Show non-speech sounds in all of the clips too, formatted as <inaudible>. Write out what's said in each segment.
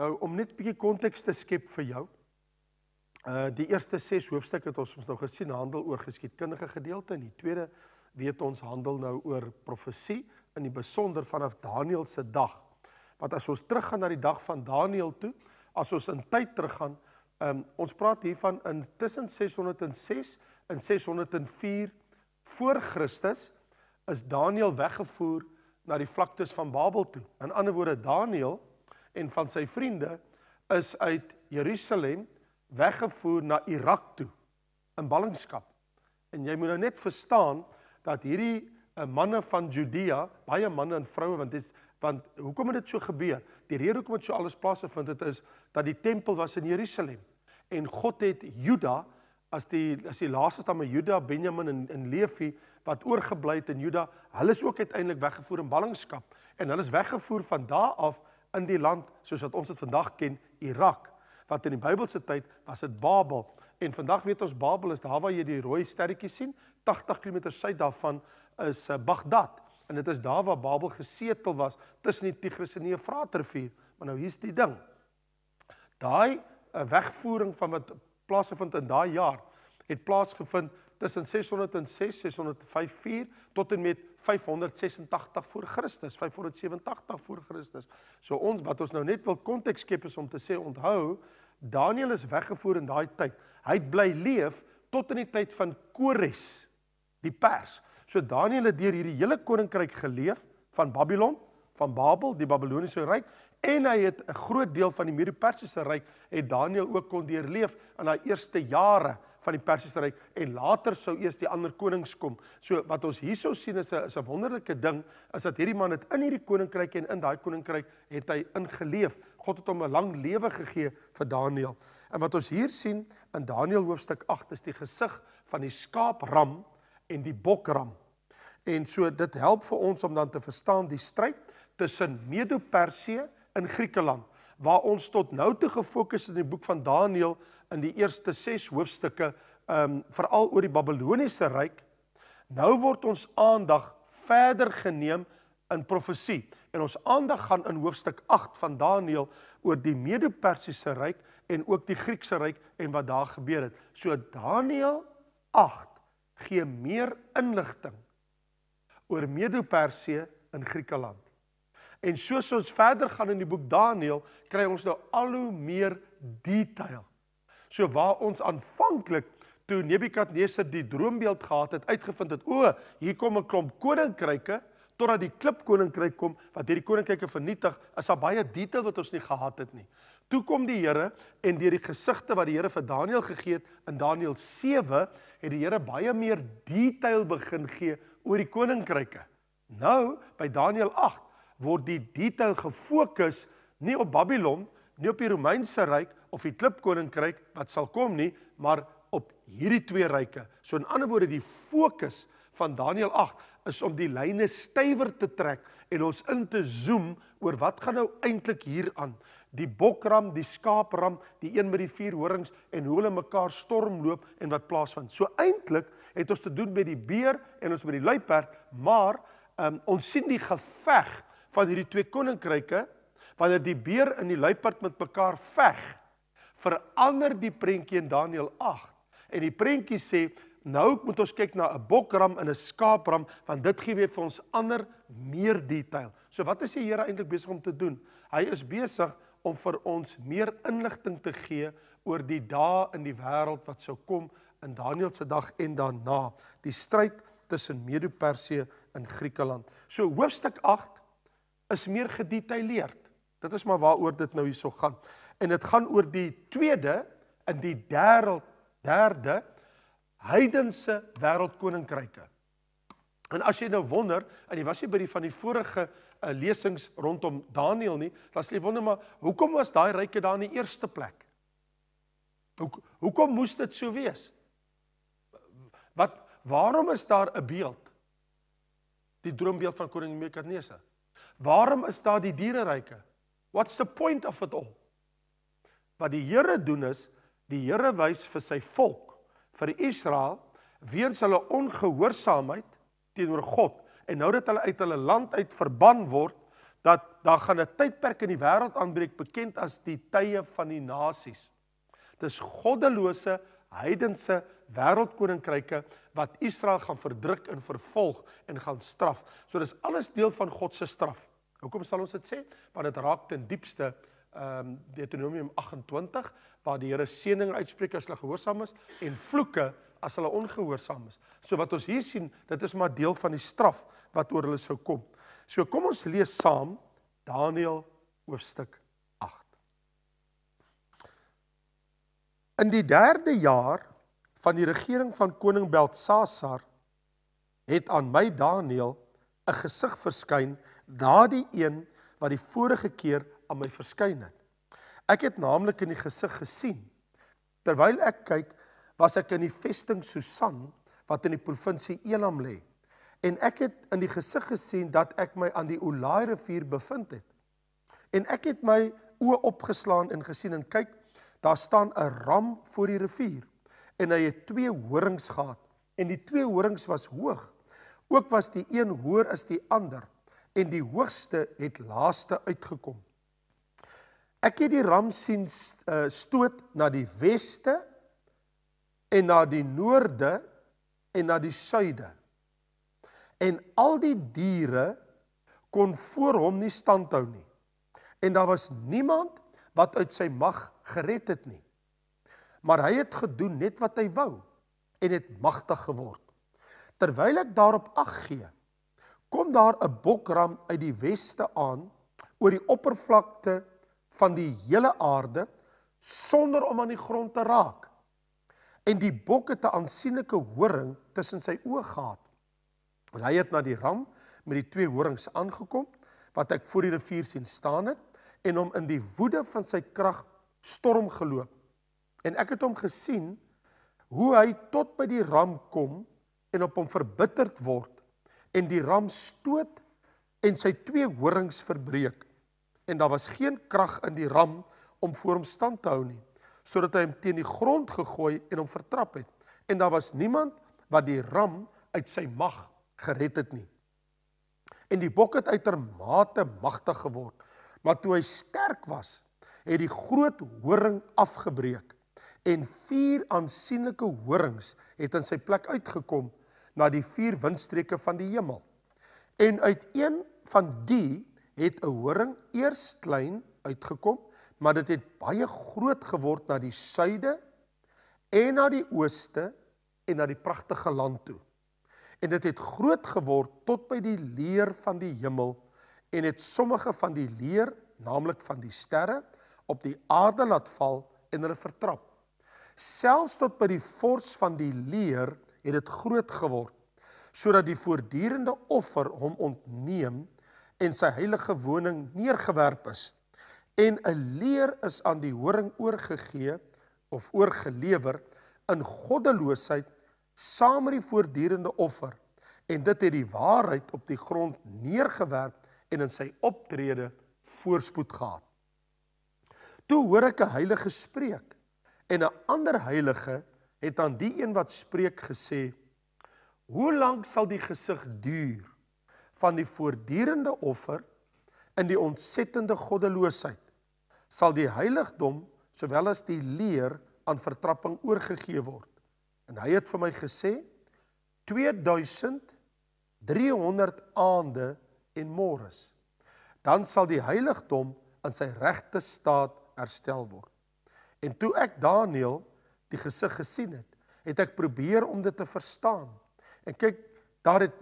Nou om net 'n bietjie konteks te skep vir jou. Uh die eerste 6 hoofstukke het ons ons nou gesien handel oor geskiedkundige gedeelte en die tweede weet ons handel nou oor profesie in die besonder vanaf Daniël se dag. Want as ons teruggaan na die dag van Daniël toe, as ons in tyd teruggaan, um ons praat hier van in tussen 606 en 604 voor Christus is Daniël weggevoer na die vlaktes van Babel toe. In ander woorde Daniël en van sy vriende is uit Jerusalem weggevoer na Irak toe in ballingskap. En jy moet nou net verstaan dat hierdie eh, manne van Judea, baie manne en vroue want dit want hoekom het dit so gebeur? Die rede hoekom dit so alles plaasse vind dit is dat die tempel was in Jerusalem en God het Juda as die as die laaste stam van Juda, Benjamin en en Levi wat oorgebly het in Juda, hulle is ook uiteindelik weggevoer in ballingskap en hulle is weggevoer van daardie af in die land soos wat ons dit vandag ken, Irak, wat in die Bybelse tyd was dit Babel. En vandag weet ons Babel is daar waar jy die rooi sterretjie sien, 80 km suid daarvan is eh, Bagdad. En dit is daar waar Babel gesetel was tussen die Tigris en die Eufratrivier. Maar nou hier's die ding. Daai eh, wegvoering van wat plaasgevind in daai jaar het plaasgevind tussen 606 604 tot en met 586 voor Christus, 587 voor Christus. So ons wat ons nou net wil konteks skep is om te sê onthou, Daniël is weggevoer in daai tyd. Hy bly leef tot in die tyd van Kores die Pers. So Daniël het deur hierdie hele koninkryk geleef van Babylon, van Babel, die Babiloniese ryk en hy het 'n groot deel van die Medo-Persiese ryk het Daniël ook kon deurleef in haar eerste jare van die Persiese ryk en later sou eers die ander konings kom. So wat ons hierso sien is 'n is 'n wonderlike ding is dat hierdie man het in hierdie koninkryk en in daai koninkryk het hy ingeleef. God het hom 'n lang lewe gegee vir Daniël. En wat ons hier sien in Daniël hoofstuk 8 is die gesig van die skaapram en die bokram. En so dit help vir ons om dan te verstaan die stryd tussen Medo-Persië in Griekeland waar ons tot nou toe gefokus het in die boek van Daniël in die eerste 6 hoofstukke ehm um, veral oor die Babiloniese ryk. Nou word ons aandag verder geneem in profesie en ons aandag gaan in hoofstuk 8 van Daniël oor die Medo-Persiese ryk en ook die Griekse ryk en wat daar gebeur het. So Daniël 8 gee meer inligting oor Medo-Persië in Griekeland. En soos ons verder gaan in die boek Daniël, kry ons nou al hoe meer detail So waar ons aanvanklik toe Nebukadneser die droombeeld gehad het, uitgevind het, o, hier kom 'n klomp koninkryke totdat die klip koninkryk kom wat hierdie koninkryke vernietig, is daar baie detail wat ons nie gehad het nie. Toe kom die Here en deur die gesigte wat die Here vir Daniël gegee het in Daniël 7, het die Here baie meer detail begin gee oor die koninkryke. Nou, by Daniël 8 word die detail gefokus nie op Babylon, nie op die Romeinse ryk, of die klipkoninkryk wat sal kom nie, maar op hierdie twee rye. So in ander woorde die fokus van Daniël 8 is om die lyne stywer te trek en ons in te zoom oor wat gaan nou eintlik hier aan. Die bokram, die skaapram, die een met die vier horings en hoe hulle mekaar stormloop en wat plaasvind. So eintlik het ons te doen met die beer en ons met die luiperd, maar um, ons sien die geveg van hierdie twee koninkryke wanneer die beer en die luiperd met mekaar veg verander die prentjie in Daniël 8 en die prentjie sê nou moet ons kyk na 'n bokram en 'n skaapram want dit gee weer vir ons ander meer detail. So wat is die Here eintlik besig om te doen? Hy is besig om vir ons meer inligting te gee oor die dae in die wêreld wat sou kom in Daniël se dag en daarna, die stryd tussen Medo-Persië en Griekeland. So hoofstuk 8 is meer gedetailleerd. Dit is maar waaroor dit nou hierso gaan en dit gaan oor die tweede in die derde derde heidense wêreldkoninkryke. En as jy nou wonder, en jy was jy by die van die vorige uh, lesings rondom Daniël nie, dan sê jy wonder maar hoekom was daai ryke daar in die eerste plek? Hoe hoekom moes dit so wees? Wat waarom is daar 'n beeld? Die droombeeld van koning Nebukadnesar. Waarom is daar die diereryke? What's the point of it all? Wat die Here doen is, die Here wys vir sy volk, vir Israel, weens hulle ongehoorsaamheid teenoor God en nou dat hulle uit hulle land uit verban word, dat daar gaan 'n tydperk in die wêreld aanbreek bekend as die tye van die nasies. Dis goddelose heidense wêreldkoninkryke wat Israel gaan verdruk en vervolg en gaan straf. So dis alles deel van God se straf. Hoekom sal ons dit sê? Want dit raak ten diepste ehm um, Deuteronomium 28 waar die Here seëning uitspreek as hulle gehoorsaam is en vloeke as hulle ongehoorsaam is. So wat ons hier sien, dit is maar deel van die straf wat oor hulle sou kom. So kom ons lees saam Daniël hoofstuk 8. In die 3de jaar van die regering van koning Beltsasar het aan my Daniël 'n gesig verskyn na die een wat die vorige keer aan my verskyn het. Ek het naamlik in die gesig gesien. Terwyl ek kyk, was ek in die vesting Susan wat in die provinsie Elam lê. En ek het in die gesig gesien dat ek my aan die Olaai rivier bevind het. En ek het my oë opgeslaan en gesien en kyk, daar staan 'n ram voor die rivier en hy het twee horings gehad en die twee horings was hoog. Ook was die een hoër as die ander en die hoogste het laaste uitgekom. Ek het die ram sien eh, stoot na die weste en na die noorde en na die suide. En al die diere kon voor hom nie standhou nie. En daar was niemand wat uit sy mag gered het nie. Maar hy het gedoen net wat hy wou en het magtig geword. Terwyl ek daarop ag gee, kom daar 'n bokram uit die weste aan oor die oppervlakte van die hele aarde sonder om aan die grond te raak en die bok het 'n aansienlike horing tussen sy oë gehad en hy het na die ram met die twee horings aangekom wat ek voor die rivier sien staan het en hom in die woede van sy krag storm geloop en ek het hom gesien hoe hy tot by die ram kom en op hom verbitterd word en die ram stoot en sy twee horings verbreek en daar was geen krag in die ram om voor hom stand te hou nie sodat hy hom teen die grond gegooi en hom vertrap het en daar was niemand wat die ram uit sy mag gered het nie en die bok het uitermate magtig geword maar toe hy sterk was het die groot horing afgebreek en vier aansienlike horings het in sy plek uitgekom na die vier windstreke van die hemel en uit een van die het 'n horing eers klein uitgekom, maar dit het baie groot geword na die suide en na die ooste en na die pragtige land toe. En dit het groot geword tot by die leer van die hemel en het sommige van die leer, naamlik van die sterre, op die aarde laat val en hulle vertrap. Selfs tot by die vors van die leer het dit groot geword sodat die voortdurende offer hom ontneem en sy heilige woning neergewerp is en 'n leer is aan die horing oorgegee of oorgelewer in goddeloosheid saam met die voortdurende offer en dit het die waarheid op die grond neergewerp en in sy optrede voorspoed gehad. Toe hoor ek 'n heilige spreek en 'n ander heilige het aan die een wat spreek gesê: "Hoe lank sal die gesig duur? van die voortdurende offer in die ontsettende goddeloosheid sal die heiligdom sowel as die leer aan vertrapping oorgegee word. En hy het vir my gesê 2300 aande en môres dan sal die heiligdom in sy regte staat herstel word. En toe ek Daniël die gesig gesien het, het ek probeer om dit te verstaan. En kyk, daar het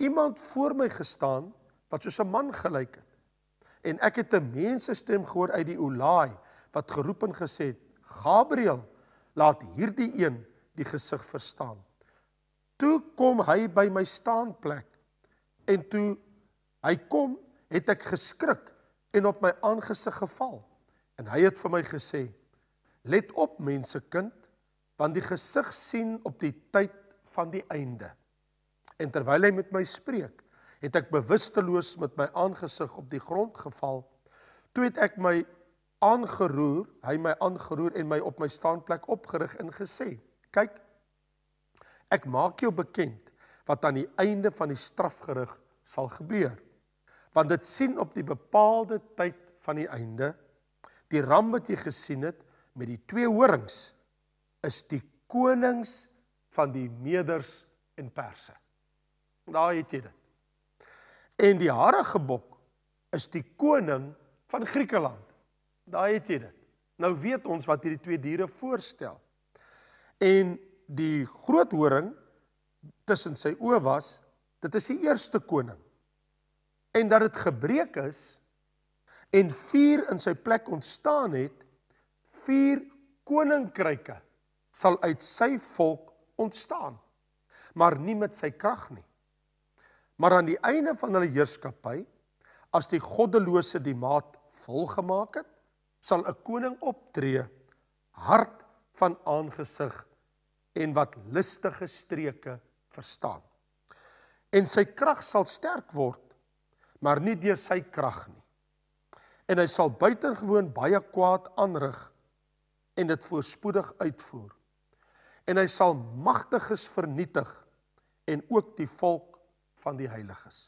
iemand voor my gestaan wat soos 'n man gelyk het. En ek het 'n mense stem gehoor uit die oulaai wat geroep en gesê het: "Gabriël, laat hierdie een die gesig verstaan." Toe kom hy by my staanplek en toe hy kom, het ek geskrik en op my aangesig geval. En hy het vir my gesê: "Let op, mensekind, want die gesig sien op die tyd van die einde." En terwyl hy met my spreek, het ek bewusteloos met my aangesig op die grond geval. Toe het ek my aangeroer, hy my aangeroer en my op my staanplek opgerig en gesê: "Kyk, ek maak jou bekend wat aan die einde van die strafgerig sal gebeur. Want dit sien op die bepaalde tyd van die einde die ram wat jy gesien het met die twee horings is die konings van die meders en perse. Daar het jy dit. En die harige bok is die koning van Griekeland. Daar het jy dit. Nou weet ons wat hierdie twee diere voorstel. En die groot horing tussen sy oë was, dit is die eerste koning. En dat dit gebreek is en vuur in sy plek ontstaan het, vier koninkryke sal uit sy volk ontstaan. Maar nie met sy krag nie. Maar aan die einde van hulle heerskappy, as die goddelose die maat volgemaak het, sal 'n koning optree hard van aangesig en wat lustige streke verstaan. En sy krag sal sterk word, maar nie deur sy krag nie. En hy sal buitengewoon baie kwaad aanrig en dit voorspoedig uitvoer. En hy sal magtiges vernietig en ook die volk van die heiliges.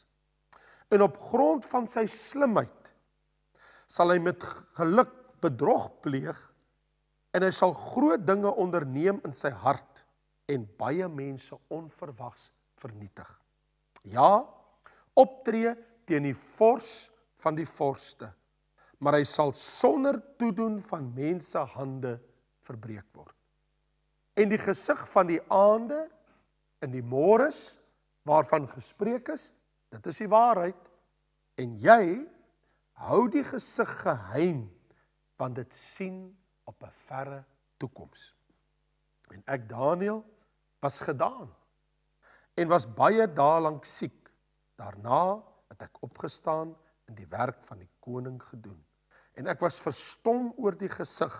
En op grond van sy slimheid sal hy met geluk bedrog pleeg en hy sal groot dinge onderneem in sy hart en baie mense onverwags vernietig. Ja, optree teen die vors van die vorste, maar hy sal sonder toedoen van mense hande verbreek word. En die gesig van die aande in die môres waarvan gespreek is, dit is die waarheid en jy hou die gesig geheim want dit sien op 'n verre toekoms. En ek Daniël was gedaan en was baie dae lank siek. Daarna het ek opgestaan en die werk van die koning gedoen. En ek was verstom oor die gesig,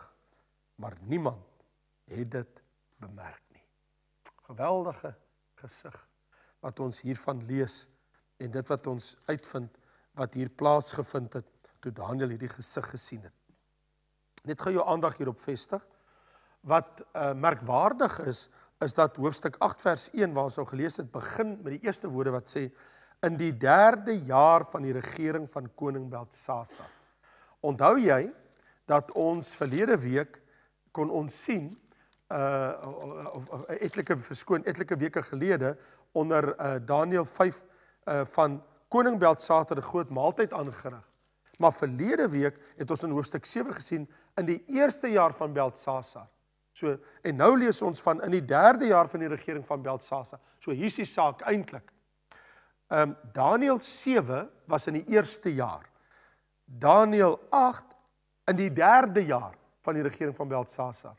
maar niemand het dit bemerk nie. Geweldige gesig wat ons hiervan lees en dit wat ons uitvind wat hier plaasgevind het toe Daniël hierdie gesig gesien het. Net gou jou aandag hierop vestig. Wat uh, merkwaardig is, is dat hoofstuk 8 vers 1 waar ons al nou gelees het, begin met die eerste woorde wat sê in die 3de jaar van die regering van koning Beltsasa. Onthou jy dat ons verlede week kon ons sien uh eh, etlike verskoon etlike weke gelede onder uh, Daniël 5 uh, eh, van koning Beltsater 'n groot maaltyd aangerig. Maar verlede week het ons in hoofstuk 7 gesien in die eerste jaar van Beltsasar. So en nou lees ons van in die 3de jaar van die regering van Beltsasar. So hier is die saak eintlik. Ehm um, Daniël 7 was in die eerste jaar. Daniël 8 in die 3de jaar van die regering van Beltsasar.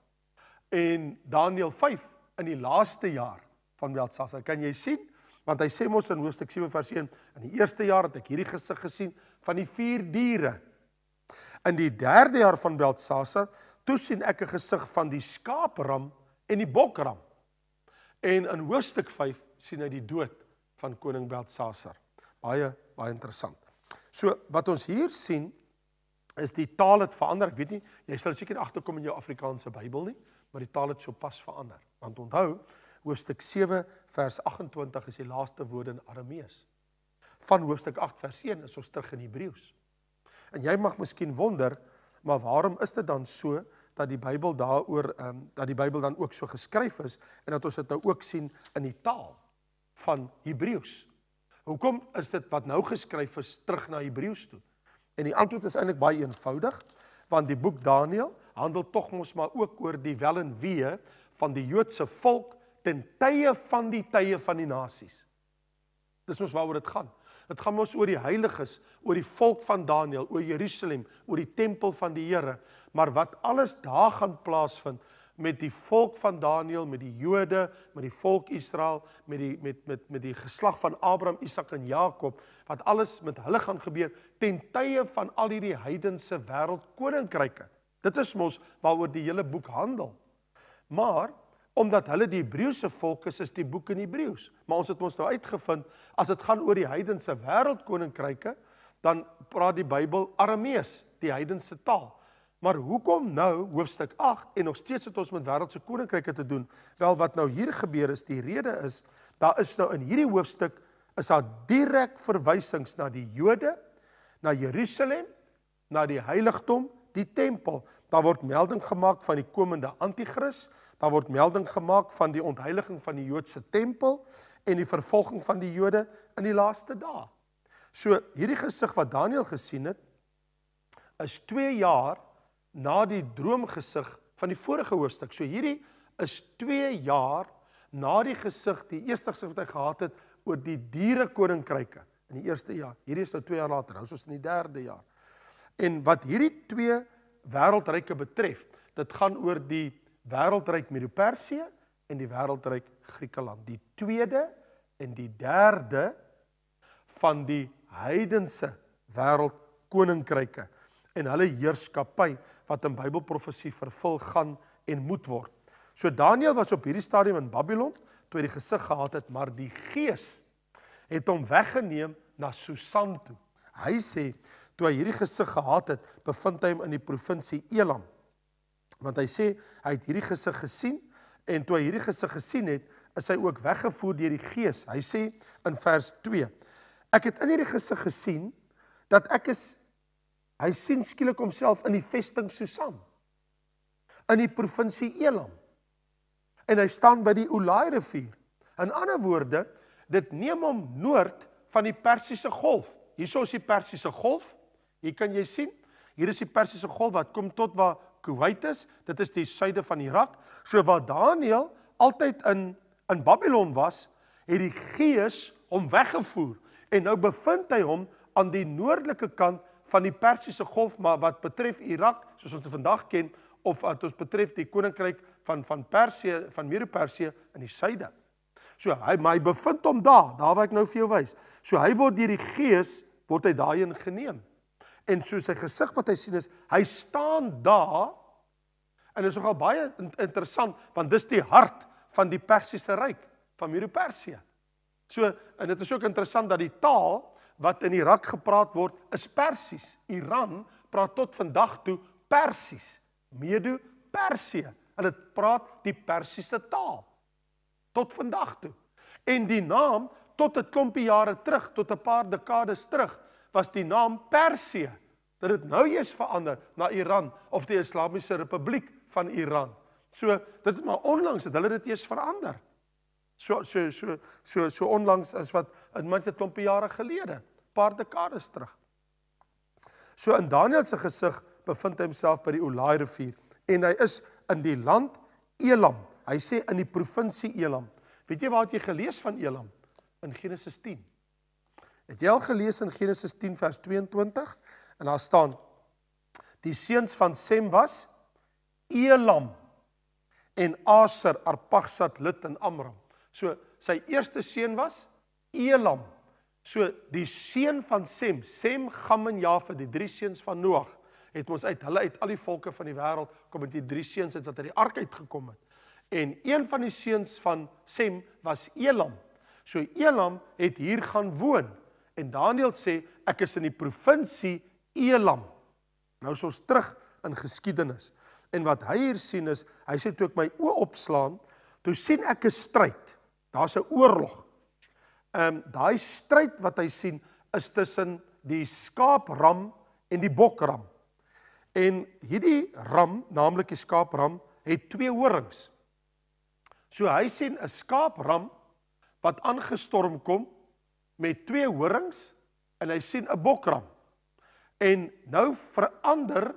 En Daniël 5 in die laaste jaar van Belshazzar. Kan jy sien? Want hy sê mos in hoofstuk 7 vers 1, in die eerste jaar het ek hierdie gesig gesien van die vier diere. In die derde jaar van Belshazzar, toe sien ek 'n gesig van die skaapram en die bokram. En in hoofstuk 5 sien hy die dood van koning Belshazzar. Baie baie interessant. So wat ons hier sien is die taal het verander. Ek weet nie, jy sal seker agterkom in jou Afrikaanse Bybel nie, maar die taal het sopas verander. Want onthou, hoofstuk 7 vers 28 is die laaste woorde in Aramees. Van hoofstuk 8 vers 1 is ons terug in Hebreëus. En jy mag miskien wonder, maar waarom is dit dan so dat die Bybel daaroor ehm um, dat die Bybel dan ook so geskryf is en dat ons dit nou ook sien in die taal van Hebreëus? Hoekom is dit wat nou geskryf is terug na Hebreëus toe? En die antwoord is eintlik baie eenvoudig, want die boek Daniël handel tog mos maar ook oor die wel en wee van die Joodse volk ten tye van die tye van die nasies. Dis mos waaroor dit gaan. Dit gaan mos oor die heiliges, oor die volk van Daniël, oor Jerusalem, oor die tempel van die Here, maar wat alles daar gaan plaasvind met die volk van Daniël, met die Jode, met die volk Israel, met die met met met die geslag van Abraham, Isak en Jakob, wat alles met hulle gaan gebeur ten tye van al hierdie heidense wêreldkoninkryke. Dit is mos waaroor die hele boek handel. Maar omdat hulle die Hebreëse volk is, is die boek in Hebreëus. Maar ons het ons nou uitgevind as dit gaan oor die heidense wêreldkoninkryke, dan praat die Bybel Aramees, die heidense taal. Maar hoekom nou hoofstuk 8 en nog steeds het ons met wêreldse koninkryke te doen? Wel wat nou hier gebeur is, die rede is daar is nou in hierdie hoofstuk is daar direk verwysings na die Jode, na Jerusalem, na die heiligdom, die tempel. Daar word melding gemaak van die komende anti-kristus Daar word melding gemaak van die ontheiliging van die Joodse tempel en die vervolging van die Jode in die laaste dae. So hierdie gesig wat Daniël gesien het is 2 jaar na die droomgesig van die vorige hoofstuk. So hierdie is 2 jaar na die gesig, die eerste gesig wat hy gehad het oor die diere koninkryke in die eerste jaar. Hierdie is nou 2 jaar later, nou soos in die derde jaar. En wat hierdie twee wêreldryke betref, dit gaan oor die wêreldryk Medo-Persië en die wêreldryk Griekeland. Die tweede en die derde van die heidense wêreld koninkryke en hulle heerskappy wat in Bybelprofesie vervul gaan en moet word. So Daniël was op hierdie stadium in Babylon toe hy die gesig gehad het, maar die gees het hom weggeneem na Susan toe. Hy sê toe hy hierdie gesig gehad het, bevind hy hom in die provinsie Elam. Want hy sê hy het hierdie gesig gesien en toe hy hierdie gesig gesien het, is hy ook weggevoer deur die Gees. Hy sê in vers 2: Ek het in hierdie gesig gesien dat ek is hy sien skielik homself in die vesting Susan in die provinsie Elam. En hy staan by die Ulai rivier. In ander woorde, dit neem hom noord van die Persiese Golf. Hierso is die Persiese Golf. Hier kan jy sien, hier is die Persiese Golf wat kom tot waar Kuwait is, dit is die suide van Irak. So wat Daniël altyd in in Babylon was, het die gees hom weggevoer en nou bevind hy hom aan die noordelike kant van die Persiese Golf, maar wat betref Irak, soos ons dit vandag ken, of wat ons betref die koninkryk van van Persië van Medo-Persië in die suide. So hy my bevind hom daar, daar waar ek nou vir jou wys. So hy word deur die gees word hy daarin geneem en so sy gesig wat hy sien is hy staan daar en is nogal baie interessant want dis die hart van die Persiese ryk van Medo-Persië. So en dit is ook interessant dat die taal wat in Irak gepraat word is Persies. Iran praat tot vandag toe Persies, Medo-Persië. Hulle praat die Persiese taal tot vandag toe. En die naam tot 'n klompie jare terug, tot 'n paar dekades terug, was die naam Persië dat dit nou eens verander na Iran of die Islamiese Republiek van Iran. So dit is maar onlangs dat hulle dit eers verander. So so so so so onlangs as wat in minste klompe jare gelede, paar dekades terug. So in Daniël se gesig bevind hy homself by die Olai rivier en hy is in die land Elam. Hy sê in die provinsie Elam. Weet jy waar het jy gelees van Elam? In Genesis 10. Het jy al gelees in Genesis 10 vers 22? En daar staan: Die seuns van Sem was Elam en Aser, Arpagsat lid in Amram. So sy eerste seun was Elam. So die seun van Sem, Sem, Gam en Jafet, die drie seuns van Noag, het ons uit hulle uit al die volke van die wêreld kom met die drie seuns uit wat uit die ark uit gekom het. En een van die seuns van Sem was Elam. So Elam het hier gaan woon. En Daniël sê ek is in die provinsie Elam. Nou is ons terug in geskiedenis. En wat hy hier sien is, hy sê toe ek my oë opslaan, toe sien ek 'n stryd. Daar's 'n oorlog. Ehm um, daai stryd wat hy sien is tussen die skaapram en die bokram. En hierdie ram, naamlik die skaapram, het twee horings. So hy sien 'n skaapram wat aangestorm kom met twee horings en hy sien 'n bokram. En nou verander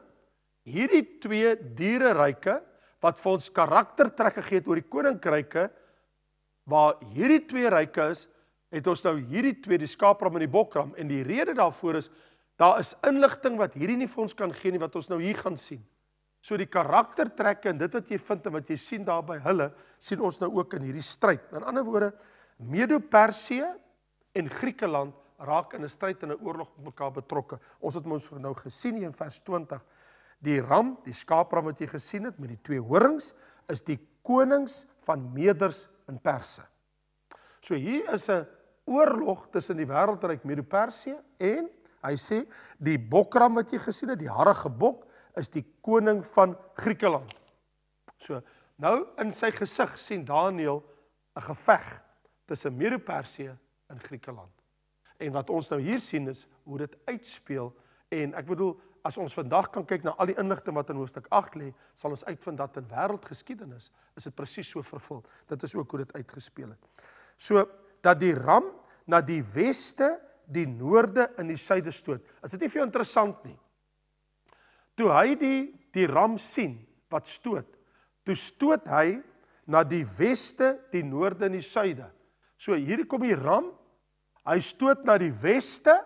hierdie twee diereryke wat vir ons karaktertrekke gegee het oor die koninkryke waar hierdie twee ryke is, het ons nou hierdie twee, die skaapram en die bokram en die rede daarvoor is daar is inligting wat hierdie nie vir ons kan gee nie wat ons nou hier gaan sien. So die karaktertrekke en dit wat jy vind en wat jy sien daar by hulle, sien ons nou ook in hierdie stryd. In ander woorde, Medo-Persië en Griekeland raak in 'n stryd en 'n oorlog met mekaar betrokke. Ons het mos nou gesien in vers 20 die ram, die skaapram wat jy gesien het met die twee horings is die konings van Meders en Perse. So hier is 'n oorlog tussen die wêreldryk Medo-Persië en hy sê die bokram wat jy gesien het, die harige bok is die koning van Griekeland. So nou in sy gesig sien Daniël 'n geveg tussen Medo-Persië in Griekeland. En wat ons nou hier sien is hoe dit uitspeel en ek bedoel as ons vandag kan kyk na al die inligting wat in hoofstuk 8 lê, sal ons uitvind dat in wêreldgeskiedenis is dit presies so vervul. Dit is ook hoe dit uitgespeel het. So dat die ram na die weste, die noorde en die suide stoot. Is dit nie vir jou interessant nie? Toe hy die die ram sien wat stoot, toe stoot hy na die weste, die noorde en die suide. So hier kom die ram Hy stoot na die weste.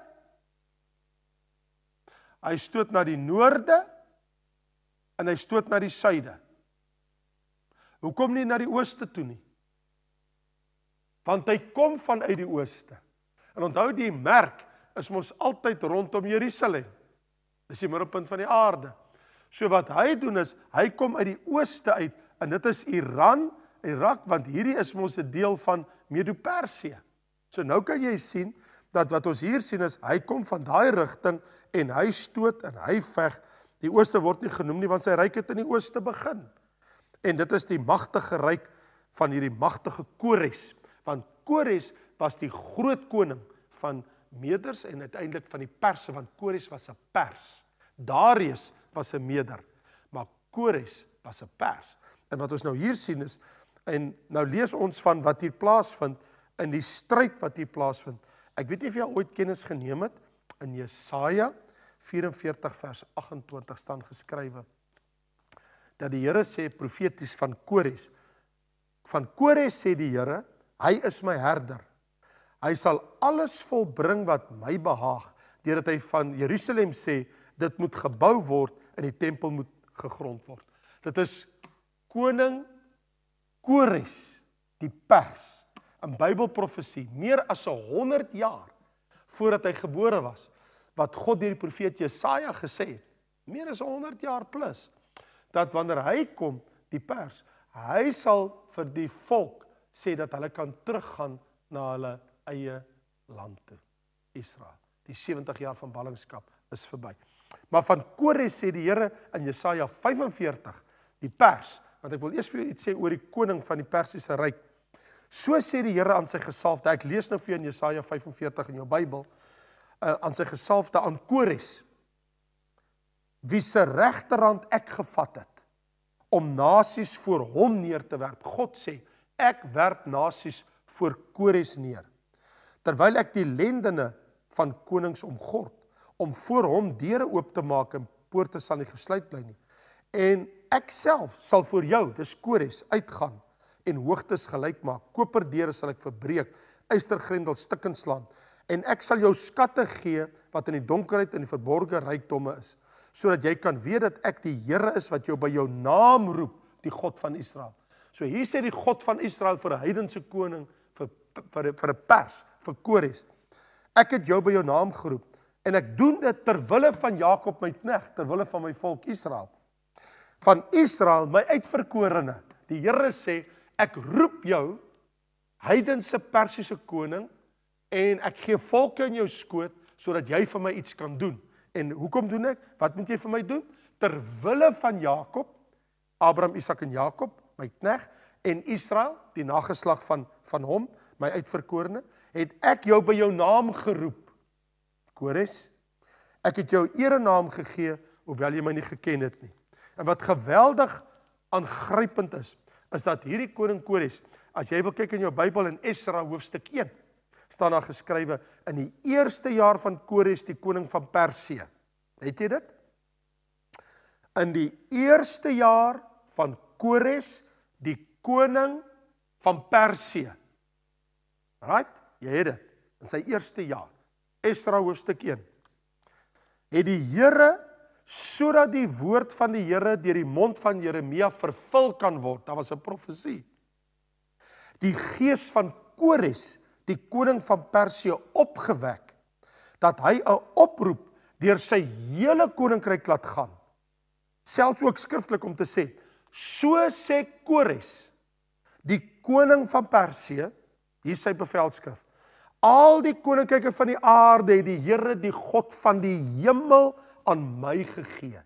Hy stoot na die noorde en hy stoot na die suide. Hoekom nie na die ooste toe nie? Want hy kom vanuit die ooste. En onthou die merk is mos altyd rondom Jerusalem. Dis die middelpunt van die aarde. So wat hy doen is, hy kom uit die ooste uit en dit is Iran, Irak, want hierdie is mos 'n deel van Medo-Persië. So nou kan jy sien dat wat ons hier sien is hy kom van daai rigting en hy stoot en hy veg. Die ooste word nie genoem nie want sy ryk het in die ooste begin. En dit is die magtige ryk van hierdie magtige Kores, want Kores was die groot koning van Meders en uiteindelik van die Perse want Kores was 'n Pers. Darius was 'n Meder, maar Kores was 'n Pers. En wat ons nou hier sien is en nou lees ons van wat hier plaasvind in die stryd wat hier plaasvind. Ek weet nie of jy ooit kennis geneem het in Jesaja 44 vers 28 staan geskrywe dat die Here sê profeties van Kores van Kores sê die Here, hy is my herder. Hy sal alles volbring wat my behaag, deurdat hy van Jerusalem sê dit moet gebou word en die tempel moet gegrond word. Dit is koning Kores die pers in Bybelprofesie meer as 100 jaar voordat hy gebore was wat God deur die profeet Jesaja gesê het meer as 100 jaar plus dat wanneer hy kom die pers hy sal vir die volk sê dat hulle kan teruggaan na hulle eie land toe Israel die 70 jaar van ballingskap is verby maar van Kores sê die Here in Jesaja 45 die pers want ek wil eers vir julle iets sê oor die koning van die persiese ryk So sê die Here aan sy gesalfde. Ek lees nou vir jou in Jesaja 45 in jou Bybel. Uh, aan sy gesalfde aan Kores. Wie se regterhand ek gevat het om nasies voor hom neer te werp. God sê, ek werp nasies voor Kores neer. Terwyl ek die lendene van konings omgord om voor hom deure oop te maak en poorte sal nie gesluit bly nie. En ek self sal vir jou, dis Kores, uitgaan en hoogtes gelyk maak. Koperdeure sal ek verbreek, ystergrendel stikken slaan en ek sal jou skatte gee wat in die donkerheid en die verborge rykdomme is, sodat jy kan weet dat ek die Here is wat jou by jou naam roep, die God van Israel. So hier sê die God van Israel vir 'n heidense koning vir vir vir 'n pers, vir Kores. Ek het jou by jou naam geroep en ek doen dit ter wille van Jakob my knegt, ter wille van my volk Israel. Van Israel, my uitverkorene. Die Here sê ek roep jou heidense persiese koning en ek gee volke in jou skoot sodat jy vir my iets kan doen. En hoekom doen ek? Wat moet jy vir my doen? Ter wille van Jakob, Abraham, Isak en Jakob, my knegt en Israel, die nageslag van van hom, my uitverkorene, het ek jou by jou naam geroep. Kores, ek het jou ere naam gegee hoewel jy my nie geken het nie. En wat geweldig aangrypend is, is dat hierdie koning Kores, as jy wil kyk in jou Bybel in Esra hoofstuk 1, staan daar geskrywe in die eerste jaar van Kores die koning van Persië. Het jy dit? In die eerste jaar van Kores die koning van Persië. Right? Jy het dit. In sy eerste jaar. Esra hoofstuk 1. Het die Here sodat die woord van die Here deur die mond van Jeremia vervul kan word. Daar was 'n profesie. Die gees van Kores, die koning van Persië opgewek dat hy 'n oproep deur sy hele koninkryk laat gaan. Selfs ook skriftelik om te sê, so sê Kores, die koning van Persië, hier sy bevelskrif. Al die koninkryke van die aarde het die Here, die God van die hemel, aan my gegee.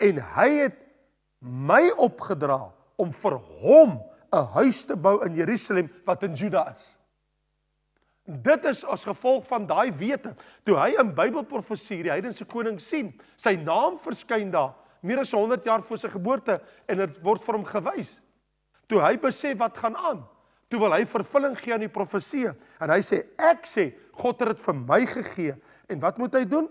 En hy het my opgedra om vir hom 'n huis te bou in Jerusalem wat in Juda is. Dit is as gevolg van daai wete. Toe hy in Bybelprofesie die heidense koning sien, sy naam verskyn daar meer as 100 jaar voor sy geboorte en dit word vir hom gewys. Toe hy besef wat gaan aan, toe wil hy vervulling gee aan die profesie en hy sê ek sê God het dit vir my gegee en wat moet hy doen?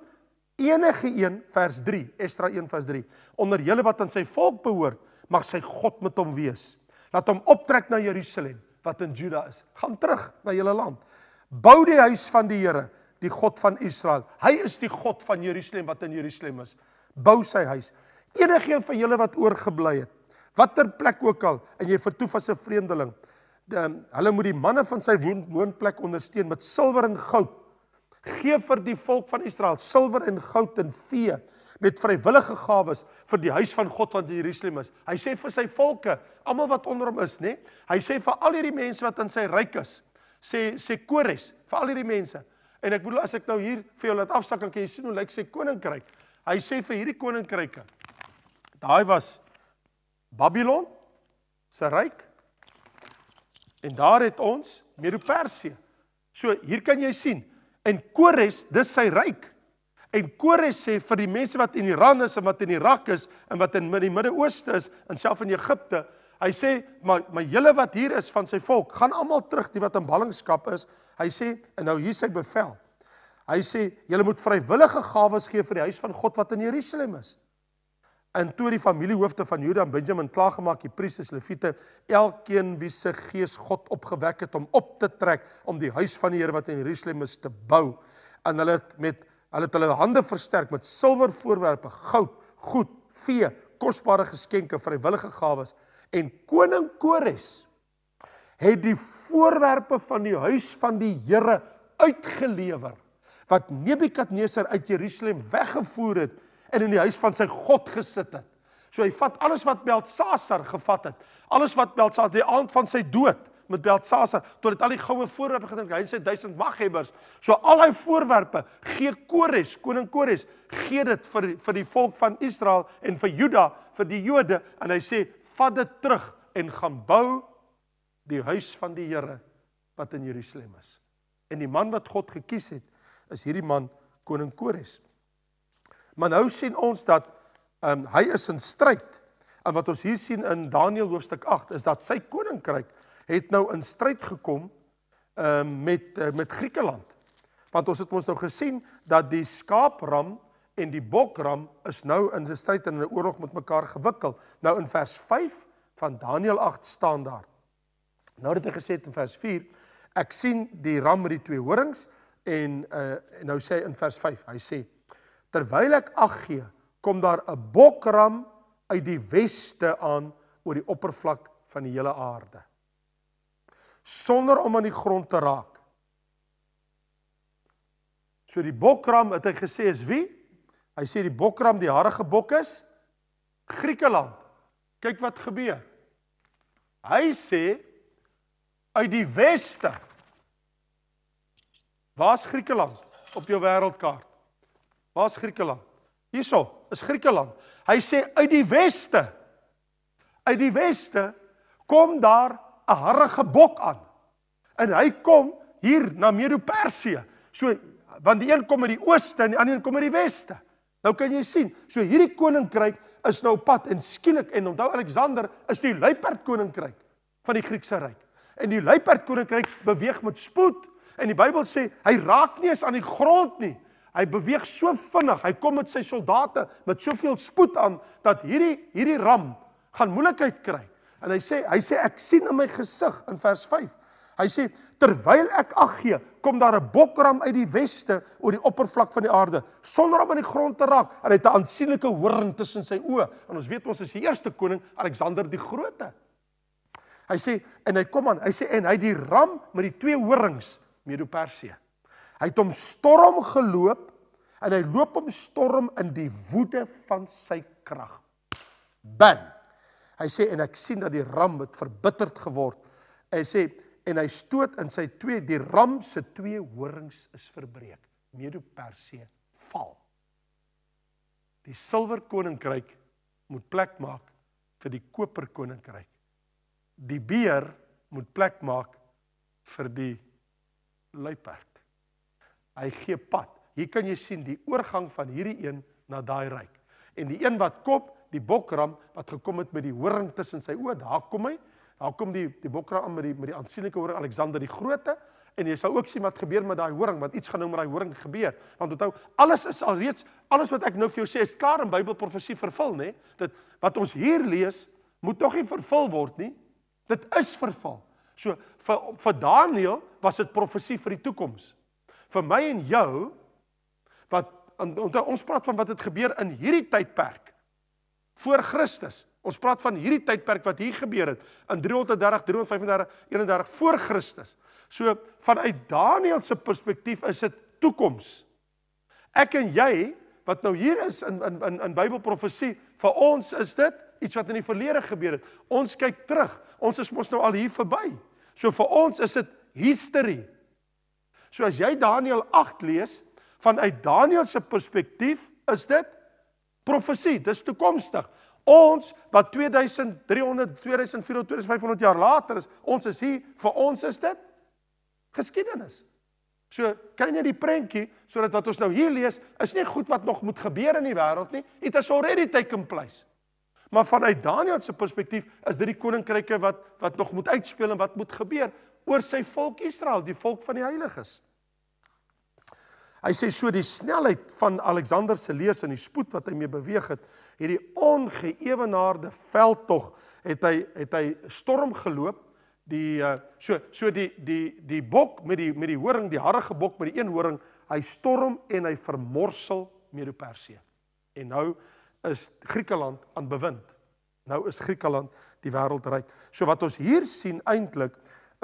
enige een vers 3 Esdra 1 vers 3 onder julle wat aan sy volk behoort mag sy God met hom wees laat hom optrek na Jerusalem wat in Juda is gaan terug na julle land bou die huis van die Here die God van Israel hy is die God van Jerusalem wat in Jerusalem is bou sy huis enige een van julle wat oorgebly het watter plek ook al en jy vertoef as 'n vreemdeling dan ehm, hulle moet die manne van sy woonplek ondersteun met silwer en goud gee vir die volk van Israel silwer en goud en vee met vrywillige gawes vir die huis van God wat in Jerusalem is. Hy sê vir sy volke, almal wat onder hom is, nê? Hy sê vir al hierdie mense wat in sy ryk is, sê sê Kores, vir al hierdie mense. En ek bedoel as ek nou hier vir jou laat afsak en jy sien hoe lyk sy koninkryk. Hy sê vir hierdie koninkryke. Daai was Babylon se ryk. En daar het ons Medo-Persië. So hier kan jy sien, En Kores, dis sy ryk. En Kores sê vir die mense wat in Iran is en wat in Irak is en wat in die Midde-Ooste is en selfs in Egipte, hy sê maar maar julle wat hier is van sy volk, gaan almal terug die wat in ballingskap is. Hy sê en nou hier sy bevel. Hy sê julle moet vrywillige gawes gee vir die huis van God wat in Jerusalem is. En toe die familiehoofde van Juda en Benjamin klaargemaak die priesters leviete elkeen wie se gees God opgewek het om op te trek om die huis van die Here wat in Jerusalem is te bou en hulle het met hulle het hulle hande versterk met silwer voorwerpe goud goed vee kosbare geskenke vrywillige gawes en koning Kores het die voorwerpe van die huis van die Here uitgelewer wat Nebukadneser uit Jerusalem weggevoer het en in die huis van sy God gesit het. So hy vat alles wat Beltsasar gevat het, alles wat Beltsasar die aand van sy dood met Beltsasar, tot dit al die goue voorwerpe gedink, hy sy 1000 maghebbers, so al hy voorwerpe gee Kores, koning Kores, gee dit vir vir die volk van Israel en vir Juda, vir die Jode en hy sê vat dit terug en gaan bou die huis van die Here wat in Jerusalem is. En die man wat God gekies het, is hierdie man koning Kores. Maar nou sien ons dat um, hy is in stryd. En wat ons hier sien in Daniël hoofstuk 8 is dat sy koninkryk het nou in stryd gekom um, met uh, met Griekeland. Want ons het mos nou gesien dat die skaapram en die bokram is nou in 'n stryd en in 'n oorlog met mekaar gewikkeld. Nou in vers 5 van Daniël 8 staan daar. Nou het hy gesê in vers 4, ek sien die ram met die twee horings en uh, nou sê hy in vers 5, hy sê terwyl ek ag gee, kom daar 'n bokram uit die weste aan oor die oppervlak van die hele aarde. Sonder om aan die grond te raak. So die bokram het hy gesê is wie? Hy sê die bokram, die harige bok is Griekeland. Kyk wat gebeur. Hy sê uit die weste. Waar's Griekeland op jou wêreldkaart? Waar's Griekeland? Hierso is Griekeland. Hy sê uit die weste. Uit die weste kom daar 'n harige bok aan. En hy kom hier na Medo-Persië. So want die een kom uit die ooste en die ander een kom uit die weste. Nou kan jy sien, so hierdie koninkryk is nou pad en skielik en onthou Alexander is die luiperd koninkryk van die Griekse ryk. En die luiperd koninkryk beweeg met spoed en die Bybel sê hy raak nie eens aan die grond nie. Hy beweeg so vinnig. Hy kom met sy soldate met soveel spoed aan dat hierdie hierdie ram gaan moeilikheid kry. En hy sê hy sê ek sien in my gesig in vers 5. Hy sê terwyl ek ag gee, kom daar 'n bokram uit die weste oor die oppervlak van die aarde sonder om aan die grond te raak. Hy het 'n aansienlike horing tussen sy oë. En ons weet ons is die eerste koning Alexander die Grote. Hy sê en hy kom aan. Hy sê en hy die ram met die twee horings Medo-Persië. Hy het hom storm geloop en hy loop hom storm in die woede van sy krag. Bang. Hy sê en ek sien dat die ram het verbitterd geword. Hy sê en hy stoot in sy twee die ram se twee horings is verbreek. Medo-Persie val. Die silwer koninkryk moet plek maak vir die koper koninkryk. Die beer moet plek maak vir die luiperd. Hy gee pad. Hier kan jy sien die oorgang van hierdie een na daai ryk. En die een wat kop, die bokram wat gekom het met die horing tussen sy oë, daar kom hy. Daar kom die die bokram aan met die met die aansienlike horing Alexander die Grote en jy sal ook sien wat gebeur met daai horing, want iets gaan nou met daai horing gebeur. Want onthou, alles is al reeds alles wat ek nou vir jou sê is klaar in Bybelprofesie vervul, nê? Dit wat ons hier lees moet tog nie vervul word nie. Dit is vervul. So vir vir Daniël was dit profesie vir die toekoms vir my en jou wat onthou ons praat van wat het gebeur in hierdie tydperk voor Christus. Ons praat van hierdie tydperk wat hier gebeur het in 330 335 31 voor Christus. So vanuit Daniël se perspektief is dit toekoms. Ek en jy wat nou hier is in in in, in Bybelprofesie vir ons is dit iets wat in die verlede gebeur het. Ons kyk terug. Ons is mos nou al hier verby. So vir ons is dit history. So as jy Daniël 8 lees, vanuit Daniël se perspektief is dit profesie, dis toekomstig. Ons wat 2300, 2400, 2500 jaar later is, ons is hier, vir ons is dit geskiedenis. So, kan jy die prentjie sodat wat ons nou hier lees, is nie goed wat nog moet gebeur in die wêreld nie. It has already taken place. Maar vanuit Daniël se perspektief is dit die koninkryke wat wat nog moet uitspeel en wat moet gebeur oor sy volk Israel, die volk van die heiliges. Hy sê so die snelheid van Alexander se lees en die spoed wat hy mee beweeg het, hierdie ongeëwenaarde veldtog het hy het hy storm geloop die eh, so so die die die bok met die met die horing die harde gebok met die een horing hy storm en hy vermorsel Medo-Persië en nou is Griekeland aan bewind nou is Griekeland die wêreldryk so wat ons hier sien eintlik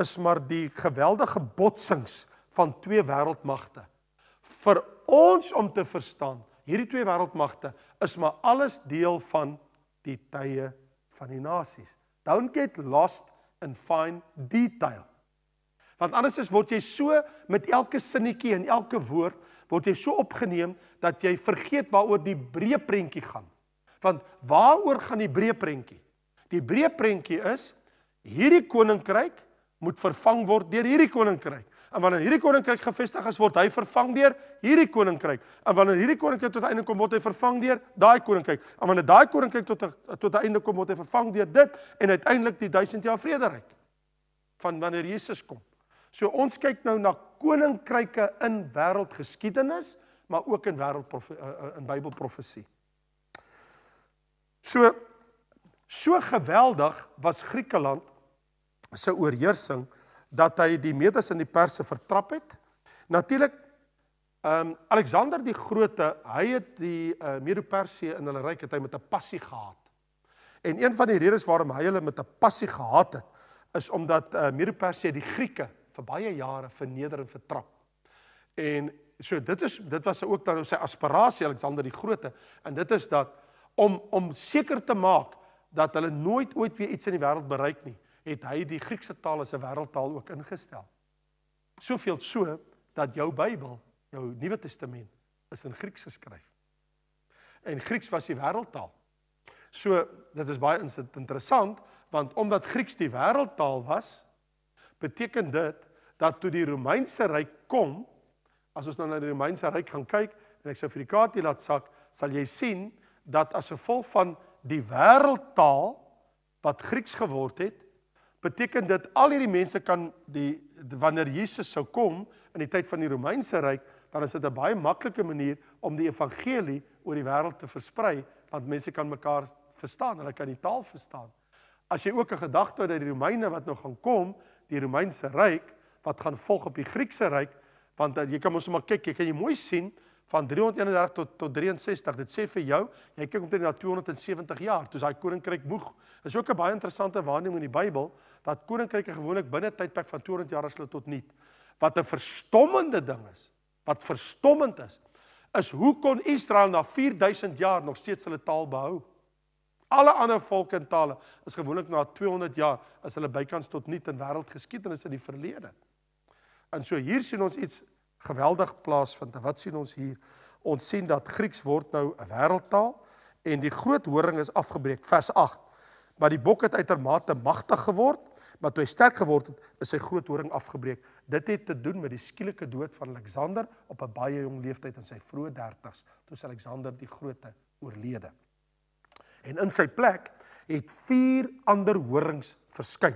is maar die geweldige botsings van twee wêreldmagte. Vir ons om te verstaan, hierdie twee wêreldmagte is maar alles deel van die tye van die nasies. Don't get lost in fine detail. Want anders is word jy so met elke sinnetjie en elke woord word jy so opgeneem dat jy vergeet waaroor die breë prentjie gaan. Want waaroor gaan die breë prentjie? Die breë prentjie is hierdie koninkryk moet vervang word deur hierdie koninkryk. En wanneer hierdie koninkryk gevestig is, word hy vervang deur hierdie koninkryk. En wanneer hierdie koninkryk tot einde kom, word hy vervang deur daai koninkryk. En wanneer daai koninkryk tot tot einde kom, word hy vervang deur dit en uiteindelik die 1000 jaar vrederyk van wanneer Jesus kom. So ons kyk nou na koninkryke in wêreldgeskiedenis, maar ook in wêreld eh, eh, in Bybelprofesie. So so geweldig was Griekeland se oorheersing dat hy die Medes en die Perse vertrap het. Natuurlik ehm um, Alexander die Grote, hy het die uh, Medo-Persië in hulle ryk het hy met 'n passie gehaat. En een van die redes waarom hy hulle met 'n passie gehaat het, is omdat uh, Medo-Persië die Grieke vir baie jare verneder en vertrap. En so dit is dit was ook dan sy aspirasie Alexander die Grote en dit is dat om om seker te maak dat hulle nooit ooit weer iets in die wêreld bereik nie het hy die Griekse taal as 'n wêreldtaal ook ingestel. Soveel so dat jou Bybel, jou Nuwe Testament is in Grieks geskryf. En Grieks was die wêreldtaal. So dit is baie interessant want omdat Grieks die wêreldtaal was, beteken dit dat toe die Romeinse ryk kom, as ons nou na die Romeinse ryk gaan kyk en ek sou vir die kaartie laat sak, sal jy sien dat as gevolg van die wêreldtaal wat Grieks geword het, beteken dit al hierdie mense kan die wanneer Jesus sou kom in die tyd van die Romeinse ryk, dan is dit 'n baie maklike manier om die evangelie oor die wêreld te versprei want mense kan mekaar verstaan, hulle kan die taal verstaan. As jy ook 'n gedagte het dat die Romeine wat nou gaan kom, die Romeinse ryk wat gaan volg op die Griekse ryk, want eh, jy kan mos maar kyk, jy kan jy mooi sien van 331 tot tot 63. Dit sê vir jou, jy kyk omtrent na 270 jaar toe daai koninkryk moeg. Is ook 'n baie interessante waarneming in die Bybel dat koninkryke gewoonlik binne tydperk van 200 jaar as hulle tot nuut. Wat 'n verstommende ding is, wat verstommend is, is hoe kon Israel na 4000 jaar nog steeds hulle taal behou? Alle ander volke en tale is gewoonlik na 200 jaar as hulle bykans tot nuut in wêreldgeskiedenis in die verlede. En so hier sien ons iets geweldig plaasvind. En wat sien ons hier? Ons sien dat Grieks word nou 'n wêreldtaal en die groot horing is afgebreek vers 8. Maar die bok het uitermate magtig geword, maar toe hy sterk geword het, is sy groot horing afgebreek. Dit het te doen met die skielike dood van Alexander op 'n baie jong leeftyd in sy vroeë 30's, toe Alexander die Grote oorlede. En in sy plek het vier ander horings verskyn.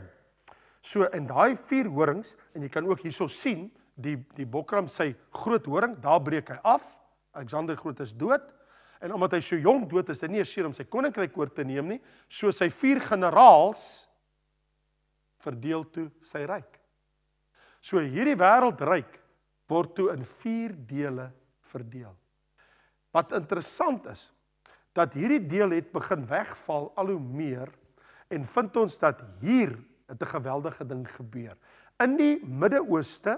So in daai vier horings en jy kan ook hierso sien die die bokram sy groot horing, daar breek hy af. Alexander groot is dood. En omdat hy so jonk dood is, hy nie seker om sy koninkryk oor te neem nie, so sy vier generaals verdeel toe sy ryk. So hierdie wêreldryk word toe in vier dele verdeel. Wat interessant is, dat hierdie deel het begin wegval al hoe meer en vind ons dat hier 'n te geweldige ding gebeur. In die Midde-Ooste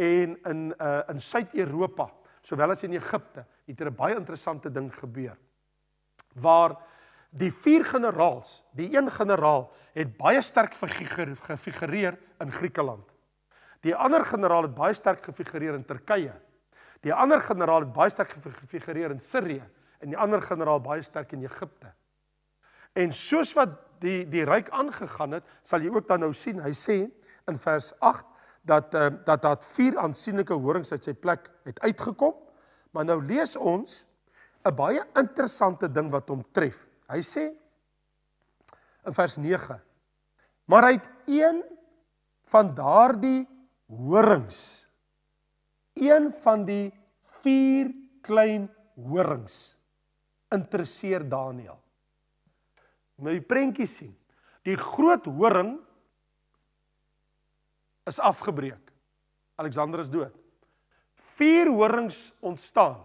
en in uh, in Suid-Europa, sowel as in Egipte, het er 'n baie interessante ding gebeur. Waar die vier generaals, die een generaal het baie sterk gefigureer in Griekeland. Die ander generaal het baie sterk gefigureer in Turkye. Die ander generaal het baie sterk gefigureer in Sirië en die ander generaal baie sterk in Egipte. En soos wat die die ryk aangegaan het, sal jy ook dan nou sien, hy sê in vers 8 dat uh, dat dat vier aansienlike horings uit sy plek het uitgekom. Maar nou lees ons 'n baie interessante ding wat hom tref. Hy sê in vers 9: "Maar hy het een van daardie horings, een van die vier klein horings interesseer Daniël." Moet nou jy prentjies sien. Die groot horing is afgebreek. Alexander is dood. Vier horings ontstaan.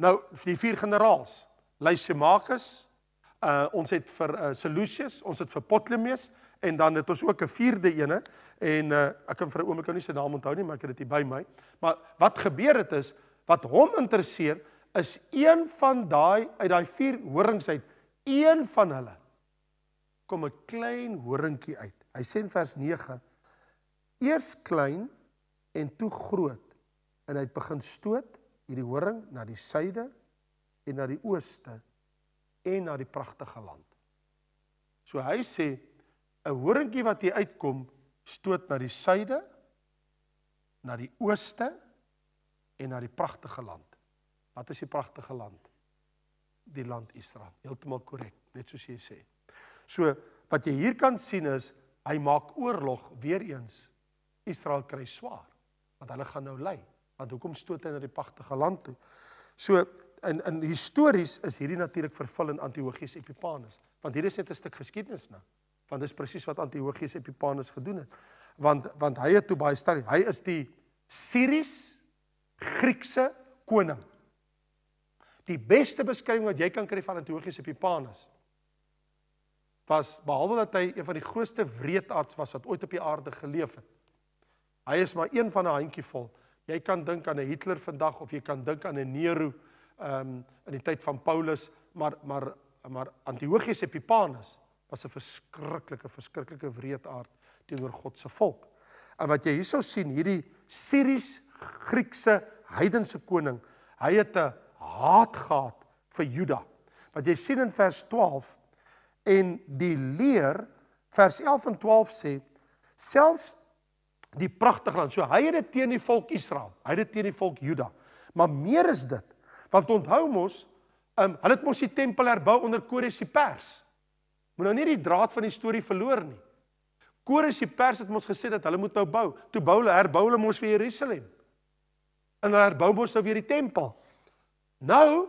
Nou die vier generaals, Lysimachus, uh ons het vir uh, Seleucus, ons het vir Ptolemeus en dan het ons ook 'n vierde ene en uh ek kan vir 'n oomblik nou nie sy naam onthou nie, maar ek het dit hier by my. Maar wat gebeur het is wat hom interesseer is een van daai uit daai vier horings uit een van hulle kom 'n klein horingkie uit. Hy sê in vers 9 eers klein en toe groot en hy het begin stoot hierdie horing na die suide en na die ooste en na die pragtige land. So hy sê 'n horingkie wat hier uitkom stoot na die suide na die ooste en na die pragtige land. Wat is die pragtige land? Die land Israel. Heeltemal korrek, net soos jy sê. So wat jy hier kan sien is hy maak oorlog weer eens Israel kry swaar want hulle gaan nou ly want hoekom stoot hulle in die pragtige land toe so in in histories is hierdie natuurlik vervul in Antiochus Epiphanes want hier is net 'n stuk geskiedenis nou want dis presies wat Antiochus Epiphanes gedoen het want want hy het toe baie ster hy is die Siries Griekse koning die beste beskrywing wat jy kan kry van Antiochus Epiphanes was behalwe dat hy een van die grootste wreedaards was wat ooit op die aarde geleef het Hy is maar een van 'n handjievol. Jy kan dink aan 'n Hitler vandag of jy kan dink aan 'n Nero ehm um, in die tyd van Paulus, maar maar maar Antiochus Epiphanes was 'n verskriklike verskriklike wreedaard teenoor God se volk. En wat jy hierso sien, hierdie Siries Griekse heidense koning, hy het 'n haat gehad vir Juda. Wat jy sien in vers 12 en die leer vers 11 en 12 sê selfs die pragtige land. So hy het dit teen die volk Israel. Hy het dit teen die volk Juda. Maar meer is dit. Want onthou mos, ehm um, hulle het mos die tempel herbou onder Kores die Pers. Moet nou nie die draad van die storie verloor nie. Kores die Pers het mos gesê dat hulle moet nou bou. Toe bou hulle herbou hulle mos vir Jerusalem. En hulle herbou mos nou weer die tempel. Nou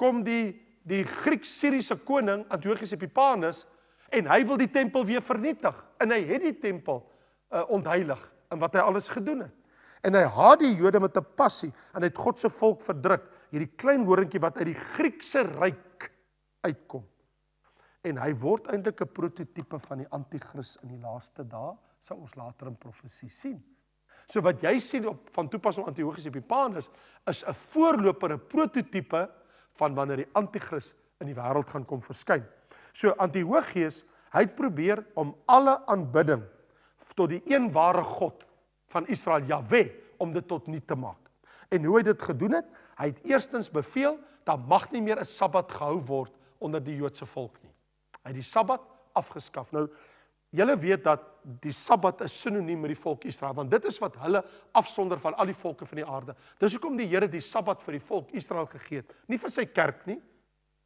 kom die die Griek-Siriëse koning Antiochus Epiphanes en hy wil die tempel weer vernietig. En hy het die tempel uh, eh, ontheilig in wat hy alles gedoen het. En hy haat die Jode met 'n passie en hy het God se volk verdruk, hierdie klein horingkie wat uit die Griekse ryk uitkom. En hy word eintlik 'n prototipe van die anti-kris in die laaste dae, sou ons later in profesie sien. So wat jy sien op van toepassing antiochies Epiphanes is 'n voorloper, 'n prototipe van wanneer die anti-kris in die wêreld gaan kom verskyn. So Antiochies, hy het probeer om alle aanbidding tot die een ware God van Israel Jahwe om dit tot nie te maak. En hoe het dit gedoen het? Hy het eerstens beveel dat mag nie meer 'n Sabbat gehou word onder die Joodse volk nie. Hy het die Sabbat afgeskaf. Nou julle weet dat die Sabbat 'n sinoniem met die volk Israel want dit is wat hulle afsonder van al die volke van die aarde. Dis hoekom die Here die Sabbat vir die volk Israel gegee het, nie vir sy kerk nie,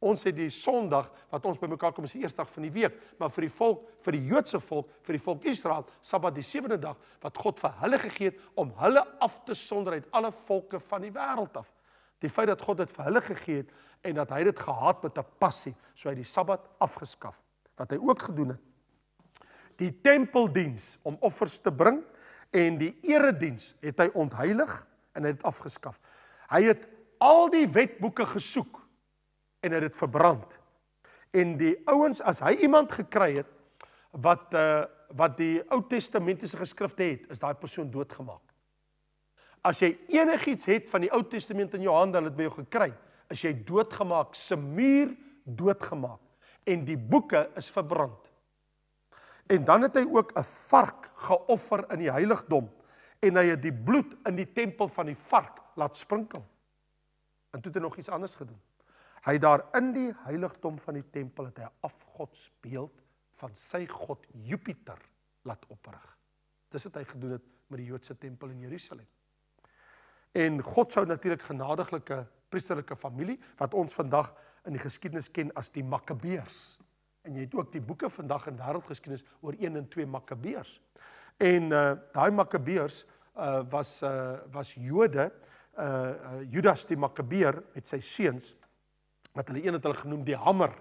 Ons het die Sondag wat ons bymekaar kom is die eerste dag van die week, maar vir die volk, vir die Joodse volk, vir die volk Israel, Sabbat die sewende dag wat God vir hulle gegee het om hulle af te sonder uit alle volke van die wêreld af. Die feit dat God dit vir hulle gegee het en dat hy dit gehaat met 'n passie, so hy die Sabbat afgeskaf wat hy ook gedoen het. Die tempeldiens om offers te bring en die erediens het hy ontheilig en hy het afgeskaf. Hy het al die wetboeke gesoek en het dit verbrand. En die ouens as hy iemand gekry het wat uh wat die Ou Testamentiese geskrifte het, is daai persoon doodgemaak. As jy enigiets het van die Ou Testament in jou hand, hulle het by jou gekry, is jy doodgemaak, se muur doodgemaak en die boeke is verbrand. En dan het hy ook 'n vark geoffer in die heiligdom en hy het die bloed in die tempel van die vark laat sprinkel. En toe het hy nog iets anders gedoen hy daar in die heiligdom van die tempel het hy afgodsbeeld van sy god Jupiter laat oprig. Dis wat hy gedoen het met die Joodse tempel in Jerusalem. En God sou natuurlik genadiglike priesterlike familie wat ons vandag in die geskiedenis ken as die Makabeërs. En jy het ook die boeke vandag in wêreldgeskiedenis oor 1 en 2 Makabeërs. En uh daai Makabeërs uh eh, was uh was Jode uh, uh Judas die Makabeër met sy seuns wat hulle een het hulle genoem die hamer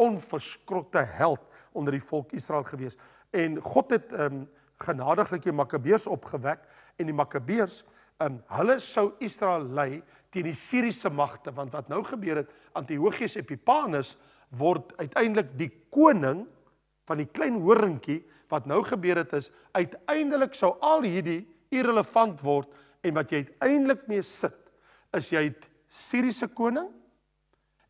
onverskrokte held onder die volk Israel gewees en God het ehm um, genadiglik die Makabeers opgewek en die Makabeers ehm um, hulle sou Israel lei teen die Siriëse magte want wat nou gebeur het Antiochus Epiphanes word uiteindelik die koning van die klein horingkie wat nou gebeur het is uiteindelik sou al hierdie irrelevant word en wat jy uiteindelik mee sit is jy het Siriëse koning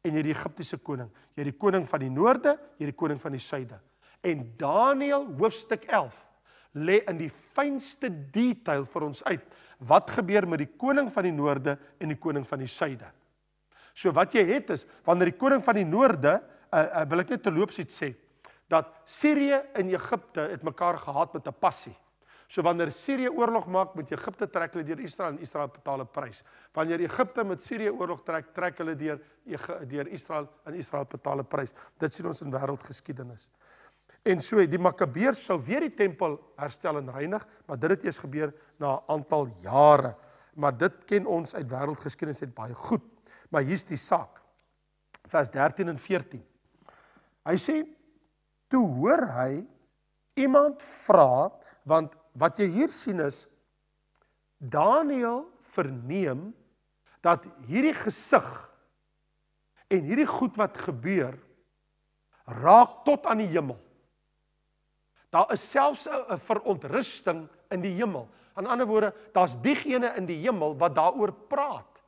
en hierdie Egiptiese koning. Jy het die koning van die noorde, jy het die koning van die suide. En Daniël hoofstuk 11 lê in die fynste detail vir ons uit wat gebeur met die koning van die noorde en die koning van die suide. So wat jy het is wanneer die koning van die noorde, uh, uh, wil ek net te loop sê dat Sirië en Egipte het mekaar gehaat met 'n passie. So wanneer Sirië oorlog maak met Egipte trek hulle deur Israel en Israel betaal 'n prys. Wanneer Egipte met Sirië oorlog trek, trek hulle deur deur Israel en Israel betaal 'n prys. Dit sien ons in wêreldgeskiedenis. En so die Makabeërs sou weer die tempel herstel en reinig, maar dit het eers gebeur na 'n aantal jare. Maar dit ken ons uit wêreldgeskiedenis uit baie goed. Maar hier's die saak. Vers 13 en 14. Hy sê: "Toe hoor hy iemand vra want wat jy hier sien is Daniël verneem dat hierdie gesig en hierdie goed wat gebeur raak tot aan die hemel. Daar is selfs 'n verontrusting in die hemel. In ander woorde, daar's diegene in die hemel wat daaroor praat.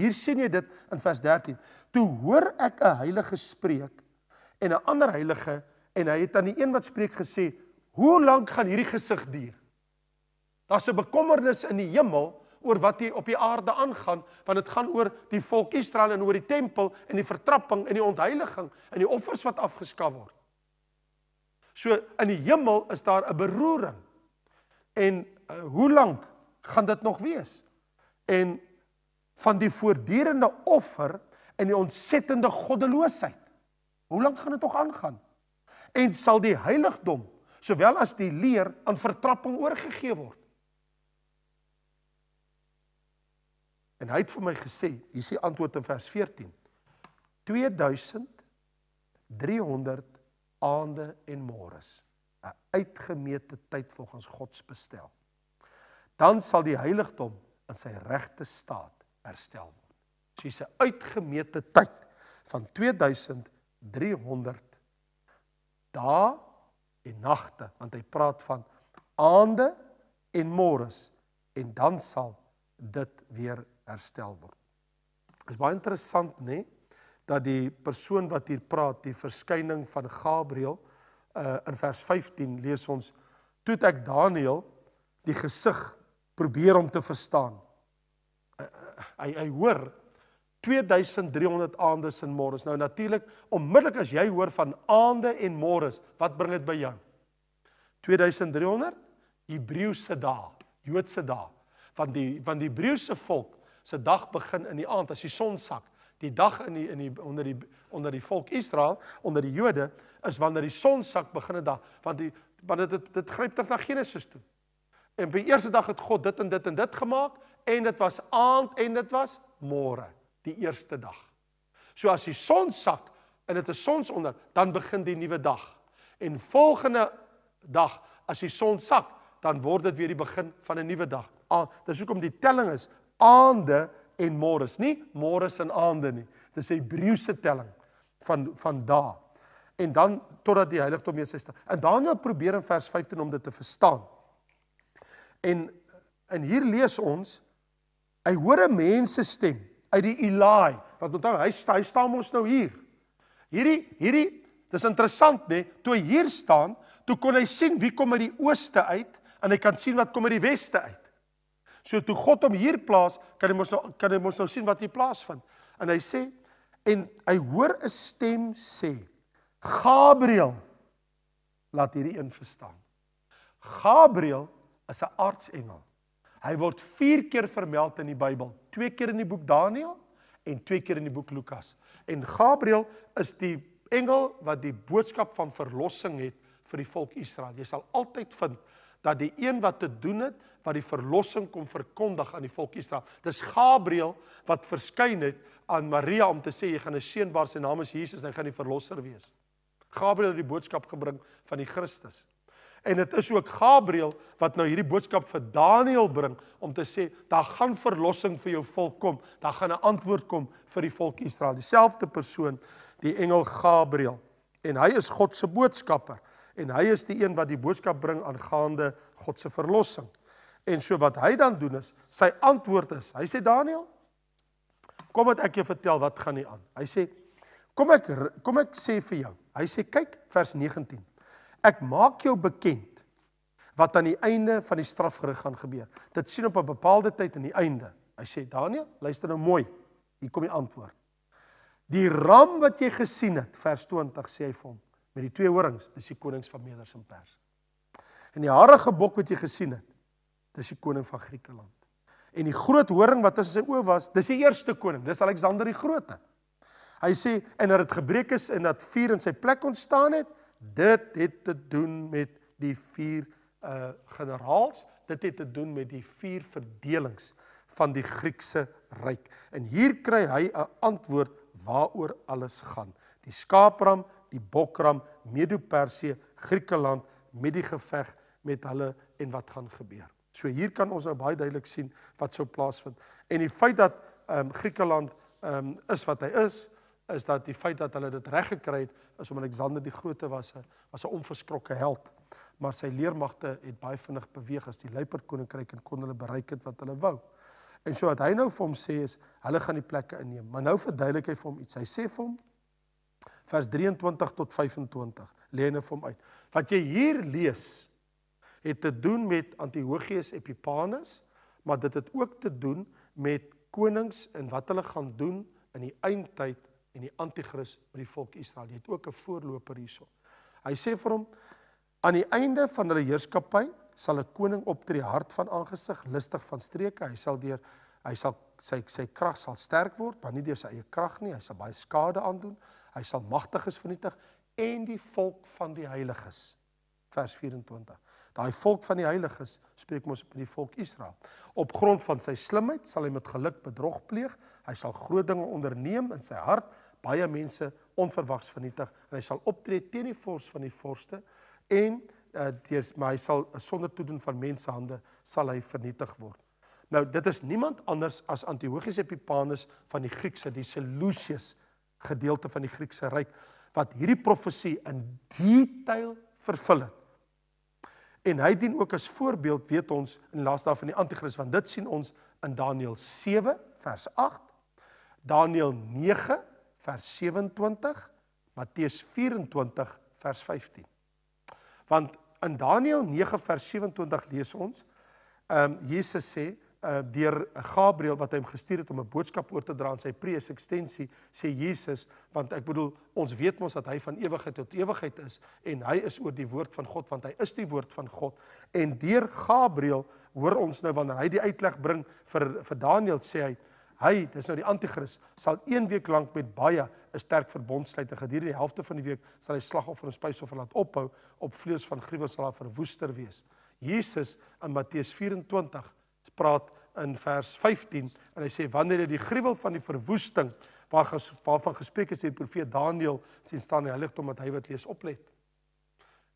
Hier sien jy dit in vers 13. Toe hoor ek 'n heilige spreek en 'n ander heilige en hy het aan die een wat spreek gesê, "Hoe lank gaan hierdie gesig duur?" Daar's 'n bekommernis in die hemel oor wat hier op die aarde aangaan, want dit gaan oor die volk Israel en oor die tempel en die vertrapping en die ontheiliging en die offers wat afgeskaf word. So in die hemel is daar 'n beroering. En uh, hoe lank gaan dit nog wees? En van die voortdurende offer en die ontsettende goddeloosheid. Hoe lank gaan dit nog aangaan? En sal die heiligdom sowel as die leer aan vertrapping oorgegee word? En hy het vir my gesê, hier is die antwoord in vers 14. 2300 aande en môres. 'n Uitgemeete tyd volgens God se bestel. Dan sal die heiligdom in sy regte staat herstel word. So is 'n uitgemeete tyd van 2300 dae en nagte, want hy praat van aande en môres en dan sal dit weer herstel word. Dit is baie interessant, nê, nee, dat die persoon wat hier praat, die verskyning van Gabriël uh in vers 15 lees ons toe ek Daniël die gesig probeer om te verstaan. Uh, hy hy hoor 2300 aandes en môres. Nou natuurlik, onmiddellik as jy hoor van aande en môres, wat bring dit by jou? 2300 Hebreëse dae, Joodse dae. Want die want die Hebreëse volk se dag begin in die aand as die son sak. Die dag in die in die onder die onder die volk Israel, onder die Jode, is wanneer die son sak begin dit daar, want die want dit dit, dit gryp terug na Genesis toe. En by die eerste dag het God dit en dit en dit gemaak en dit was aand en dit was môre, die eerste dag. So as die son sak en dit is sonsonder, dan begin die nuwe dag. En volgende dag as die son sak, dan word dit weer die begin van 'n nuwe dag. Ah, dis hoekom die telling is aande en môre is nie môre en aande nie. Dit is Hebreëse telling van van daa. En dan totdat die heiligdom weer sy. En Daniël probeer in vers 15 om dit te verstaan. En en hier lees ons hy hoor 'n mense stem uit die Eli wat onthou hy hy staan ons nou hier. Hierdie hierdie dis interessant nê, toe hy hier staan, toe kon hy sien wie kom uit die ooste uit en hy kan sien wat kom uit die weste uit. So toe God hom hier plaas, kan hy mos nou kan hy mos nou sien wat hier plaasvind. En hy sê en hy hoor 'n stem sê: "Gabriël, laat hierdie een verstaan." Gabriël is 'n aardsengel. Hy word 4 keer vermeld in die Bybel, 2 keer in die boek Daniël en 2 keer in die boek Lukas. En Gabriël is die engel wat die boodskap van verlossing het vir die volk Israel. Jy sal altyd vind dat die een wat te doen het wat die verlossing kom verkondig aan die volk Israel. Dis Gabriël wat verskyn het aan Maria om te sê jy gaan 'n seun baar sy naam is Jesus en hy gaan die verlosser wees. Gabriël het die boodskap gebring van die Christus. En dit is ook Gabriël wat nou hierdie boodskap vir Daniël bring om te sê daar gaan verlossing vir jou volk kom, daar gaan 'n antwoord kom vir die volk Israel. Dieselfde persoon, die engel Gabriël. En hy is God se boodskapper en hy is die een wat die boodskap bring aangaande God se verlossing. En so wat hy dan doen is, sy antwoord is, hy sê Daniel, kom dat ek jou vertel wat gaan nie aan. Hy sê kom ek kom ek sê vir jou. Hy sê kyk vers 19. Ek maak jou bekend wat aan die einde van die strafgerig gaan gebeur. Dit sien op 'n bepaalde tyd aan die einde. Hy sê Daniel, luister nou mooi. Hier kom die antwoord. Die ram wat jy gesien het, vers 20 sê hy vir hom, met die twee horings, dis die konings van Meders en Perse. En die harige bok wat jy gesien het, dis die koning van Griekeland. En die groot horing wat tussen sy oë was, dis die eerste koning, dis Alexander die Grote. Hy sê en dat dit gebreek is en dat vuur in sy plek ontstaan het, dit het te doen met die vier uh generaals, dit het te doen met die vier verdelings van die Griekse ryk. En hier kry hy 'n antwoord waaroor alles gaan. Die skaapram, die bokram, Medo-Persië, Griekeland met die geveg met hulle en wat gaan gebeur. So hier kan ons nou baie duidelik sien wat sou plaasvind. En die feit dat ehm um, Griekeland ehm um, is wat hy is, is dat die feit dat hulle dit reg gekry het is omdat Alexander die Grote was 'n was 'n onverskrokke held. Maar sy leermagte het baie vinnig beweeg as die Luiperd koninkryk en kon hulle bereik het wat hulle wou. En so wat hy nou vir hom sê is hulle gaan die plekke inneem. Maar nou verduidelik hy vir hom iets. Hy sê vir hom vers 23 tot 25 lê hy net nou vir hom uit. Wat jy hier lees het te doen met Antiochus Epiphanes, maar dit het ook te doen met konings en wat hulle gaan doen in die eindtyd en die anti-kris by die volk Israel. Jy het ook 'n voorloper hierso. Hy sê vir hom aan die einde van hulle heerskappy sal 'n koning optree hard van aangesig, lustig van streke. Hy sal deur hy sal sy sy krag sal sterk word, maar nie deur sy eie krag nie. Hy sal baie skade aandoen. Hy sal magtiges vernietig en die volk van die heiliges vers 24. Daai volk van die heiliges spreek mos met die volk Israel. Op grond van sy slimheid sal hy met geluk bedrog pleeg. Hy sal groot dinge onderneem in sy hart, baie mense onverwags vernietig en hy sal optree teen die vors van die vorste en uh, eh, deers maar hy sal eh, sonder toedoen van mense hande sal hy vernietig word. Nou dit is niemand anders as Antiochus Epiphanes van die Griekse die Seleucus gedeelte van die Griekse ryk wat hierdie profesie in detail vervul het. En hy dien ook as voorbeeld, weet ons, in laaste dae van die anti-kris, want dit sien ons in Daniël 7 vers 8, Daniël 9 vers 27, Matteus 24 vers 15. Want in Daniël 9 vers 27 lees ons, ehm um, Jesus sê, uh, deur Gabriël wat hom gestuur het om 'n boodskap oor te dra aan sy pre eksistensie sê Jesus want ek bedoel ons weet mos dat hy van ewigheid tot ewigheid is en hy is oor die woord van God want hy is die woord van God en deur Gabriël hoor ons nou wanneer hy die uitleg bring vir vir Daniël sê hy hy dis nou die anti-kris sal 1 week lank met baie 'n sterk verbond sluit en gedurende die helfte van die week sal hy slagoffer en spysoffer laat ophou op vlees van gruwel sal hy verwoester wees Jesus in Matteus 24 praat in vers 15 en hy sê wanneer jy die gruwel van die verwoesting waar ges, waarvan gespreek is deur profeet Daniël sien staan in die heiligdom wat hy wat lees oplet.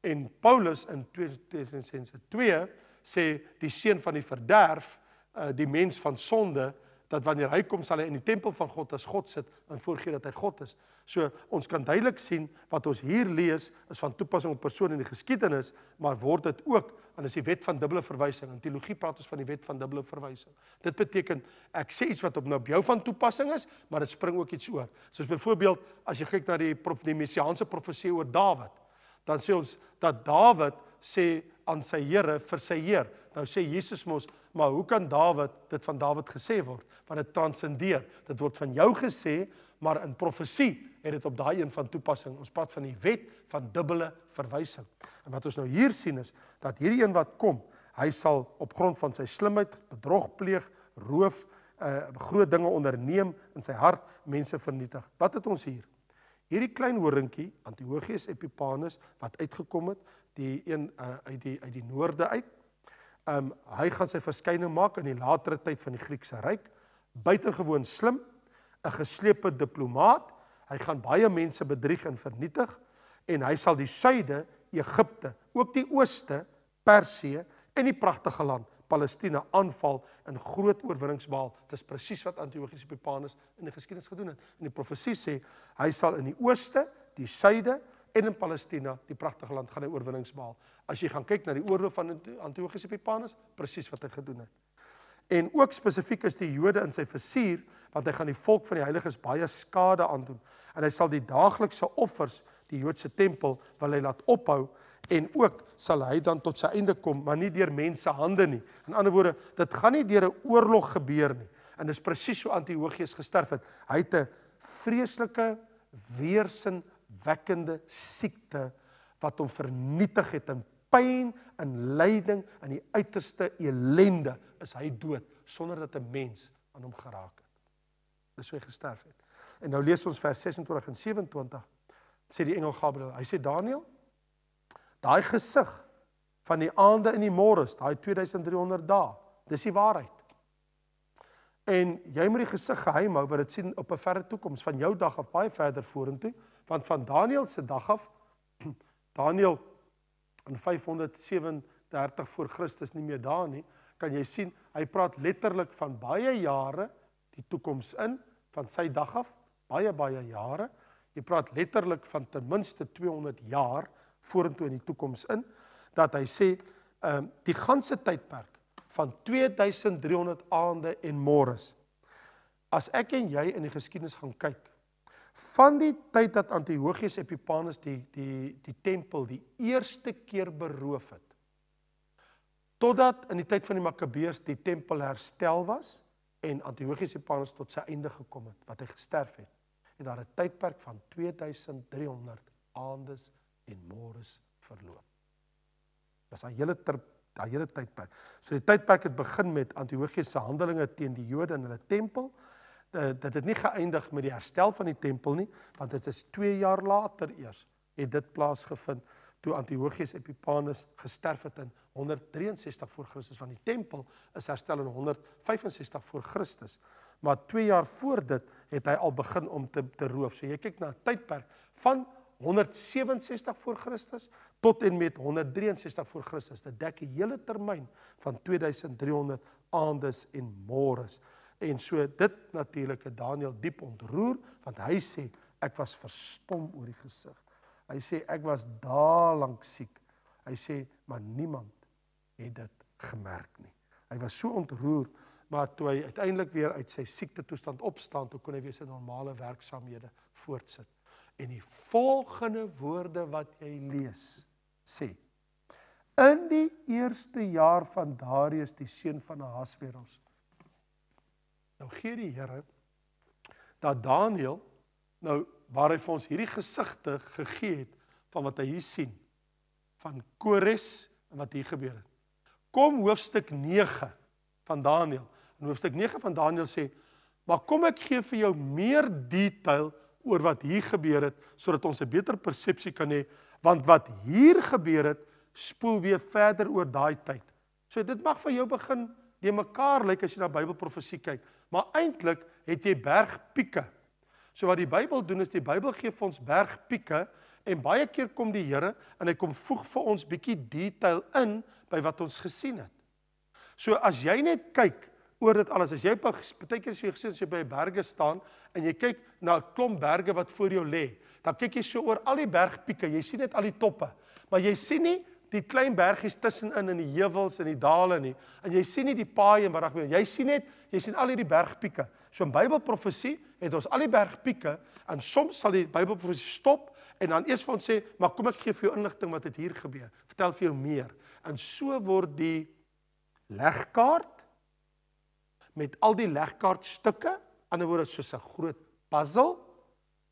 En Paulus in 2 Tessalonisense 2 sê die seun van die verderf, eh, die mens van sonde dat wanneer hy kom sal hy in die tempel van God as God sit en voorgee dat hy God is. So ons kan duidelik sien wat ons hier lees is van toepassing op persone in die geskiedenis, maar word dit ook en dis die wet van dubbele verwysing. In teologie praat ons van die wet van dubbele verwysing. Dit beteken ek sê iets wat op nou op jou van toepassing is, maar dit spring ook iets oor. Soos byvoorbeeld as jy kyk na die profetiese profesie oor Dawid, dan sê ons dat Dawid sê aan sy Here vir sy Heer. Nou sê Jesus mos, maar hoe kan Dawid dit van Dawid gesê word? Want dit transcendeer. Dit word van jou gesê, maar in profesie het dit op daai een van toepassing. Ons praat van die wet van dubbele verwysing. En wat ons nou hier sien is dat hierdie een wat kom, hy sal op grond van sy slimheid bedrog pleeg, roof, uh groot dinge onderneem in sy hart, mense vernietig. Wat het ons hier? Hierdie klein horingkie, Antiochus Epiphanes wat uitgekom het, die een uh, uit die uit die noorde uit. Um hy gaan sy verskyning maak in die latere tyd van die Griekse ryk. Buitengewoon slim, 'n geslepe diplomaat. Hy gaan baie mense bedrieg en vernietig en hy sal die suide Egipte, ook die ooste Persië en die pragtige land Palestina aanval in groot oorwinningsbaal. Dit is presies wat Antiochus Epiphanes in die geskiedenis gedoen het. En die profesie sê hy sal in die ooste, die suide en in Palestina, die pragtige land, gaan hy oorwinningsbaal. As jy gaan kyk na die oorlog van Antiochus Epiphanes, presies wat hy gedoen het. En ook spesifiek is die Jode in sy versuier want hy gaan die volk van die heiliges baie skade aandoen. En hy sal die daaglikse offers die Joodse tempel wil hy laat ophou en ook sal hy dan tot sy einde kom, maar nie deur mense hande nie. In ander woorde, dit gaan nie deur 'n oorlog gebeur nie. En dis presies hoe Antiochus gesterf het. Hy het 'n vreeslike weersin wekkende siekte wat hom vernietig het in pyn, in lyding, in die uiterste elende is hy dood sonder dat 'n mens aan hom geraak het. Dis hoe hy gesterf het. En nou lees ons vers 26 en 27 sê die engel Gabriël. Hy sê Daniël, daai gesig van die aande en die môre, daai 2300 dae, dis die waarheid. En jy moet die gesig geheim hou want dit sien op 'n verre toekoms van jou dag af baie verder vorentoe, want van Daniël se dag af <clears throat> Daniël in 537 voor Christus nie meer daar nie, kan jy sien hy praat letterlik van baie jare die toekoms in van sy dag af, baie baie jare jy praat letterlik van ten minste 200 jaar vorentoe in die toekoms in dat hy sê ehm uh, die ganse tydperk van 2300 aande en môres as ek en jy in die geskiedenis gaan kyk van die tyd dat Antiochus Epiphanes die die die tempel die eerste keer beroof het totdat in die tyd van die Makabeërs die tempel herstel was en Antiochus Epiphanes tot sy einde gekom het wat hy gesterf het het daar 'n tydperk van 2300 aandes en môres verloop. Dis daai hele ter daai hele tydperk. So die tydperk het begin met Antiochus se handelinge teen die Jode in hulle tempel. Eh, dit het nie geëindig met die herstel van die tempel nie, want dit is 2 jaar later eers het dit plaasgevind toe Antiochus Epiphanes gesterf het in 163 voor Christus van die tempel is herstel in 165 voor Christus. Maar 2 jaar voor dit het hy al begin om te te roof. So jy kyk na 'n tydperk van 167 voor Christus tot en met 163 voor Christus. Dit dek 'n hele termyn van 2300 aandes en môres. En so dit natuurlik het Daniel diep ontroer want hy sê ek was verstom oor die gesig. Hy sê ek was daalank siek. Hy sê maar niemand het dit gemerk nie. Hy was so ontroer maar toe hy uiteindelik weer uit sy siekte toestand opstaan, toe kon hy weer sy normale werksaamhede voortsit. En die volgende woorde wat jy lees sê: In die eerste jaar van Darius die seun van Ahasverus. Nou gee die Here dat Daniël nou waar hy vir ons hierdie gesigte gegee het van wat hy hier sien van Kores en wat hier gebeur het. Kom hoofstuk 9 van Daniël. In hoofstuk 9 van Daniël sê: "Maar kom ek gee vir jou meer detail oor wat hier gebeur het sodat ons 'n beter persepsie kan hê want wat hier gebeur het spoel weer verder oor daai tyd." So dit mag vir jou begin de mekaar lyk as jy na Bybelprofesie kyk, maar eintlik het jy bergpieke. So wat die Bybel doen is die Bybel gee vir ons bergpieke en baie keer kom die Here en hy kom voeg vir ons bietjie detail in by wat ons gesien het. So as jy net kyk oor dit alles. As jy baie keer sien gesins jy by berge staan en jy kyk na 'n klomp berge wat voor jou lê, dan kyk jy so oor al die bergpieke, jy sien net al die toppe, maar jy sien nie die klein bergies tussenin in die heuwels en die dale nie. En jy sien nie die paaie en watag meer. Jy sien net, jy sien al hierdie bergpieke. So in Bybelprofesie het ons al die bergpieke en soms sal die Bybelprofesie stop en dan eers vir ons sê, "Maar kom ek gee vir jou inligting wat het hier gebeur. Vertel vir jou meer." En so word die legkaart met al die legkaartstukke, anderswoorde soos 'n groot puzzle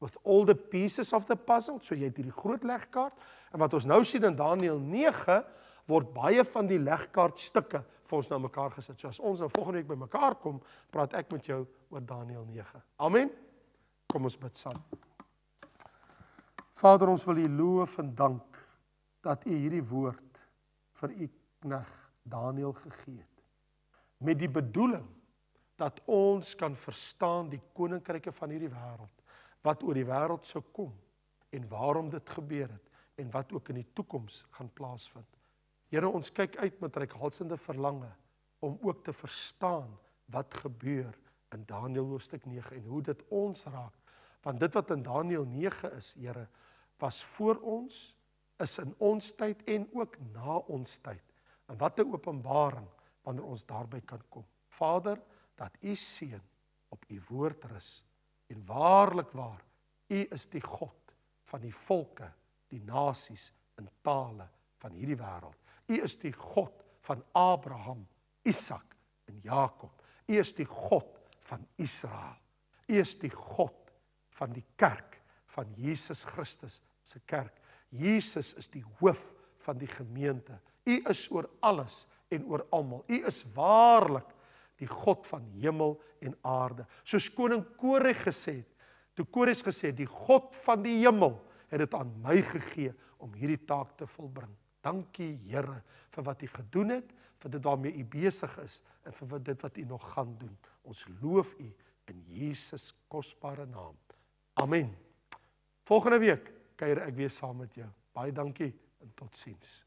with all the pieces of the puzzle, so jy het hierdie groot legkaart en wat ons nou sien in Daniël 9 word baie van die legkaartstukke vir ons nou mekaar gesit. So as ons nou volgende week bymekaar kom, praat ek met jou oor Daniël 9. Amen. Kom ons bid saam. Vader, ons wil U loof en dank dat U hierdie woord vir U knegt Daniël gegee het met die bedoeling dat ons kan verstaan die koninkryke van hierdie wêreld wat oor die wêreld sou kom en waarom dit gebeur het en wat ook in die toekoms gaan plaasvind. Here ons kyk uit met rykhalsende verlange om ook te verstaan wat gebeur in Daniël hoofstuk 9 en hoe dit ons raak want dit wat in Daniël 9 is Here was voor ons is in ons tyd en ook na ons tyd. En wat 'n openbaring wanneer ons daarby kan kom. Vader dat u seun op u woord rus en waarlik waar u is die God van die volke, die nasies in tale van hierdie wêreld. U is die God van Abraham, Isak en Jakob. U is die God van Israel. U is die God van die kerk van Jesus Christus se kerk. Jesus is die hoof van die gemeente. U is oor alles en oor almal. U is waarlik die God van hemel en aarde. Soos koning Kores gesê het, toe Kores gesê het, die God van die hemel het dit aan my gegee om hierdie taak te volbring. Dankie Here vir wat U gedoen het, vir dit waarmee U besig is en vir wat dit wat U nog gaan doen. Ons loof U in Jesus kosbare naam. Amen. Volgende week kuier ek weer saam met jou. Baie dankie en totsiens.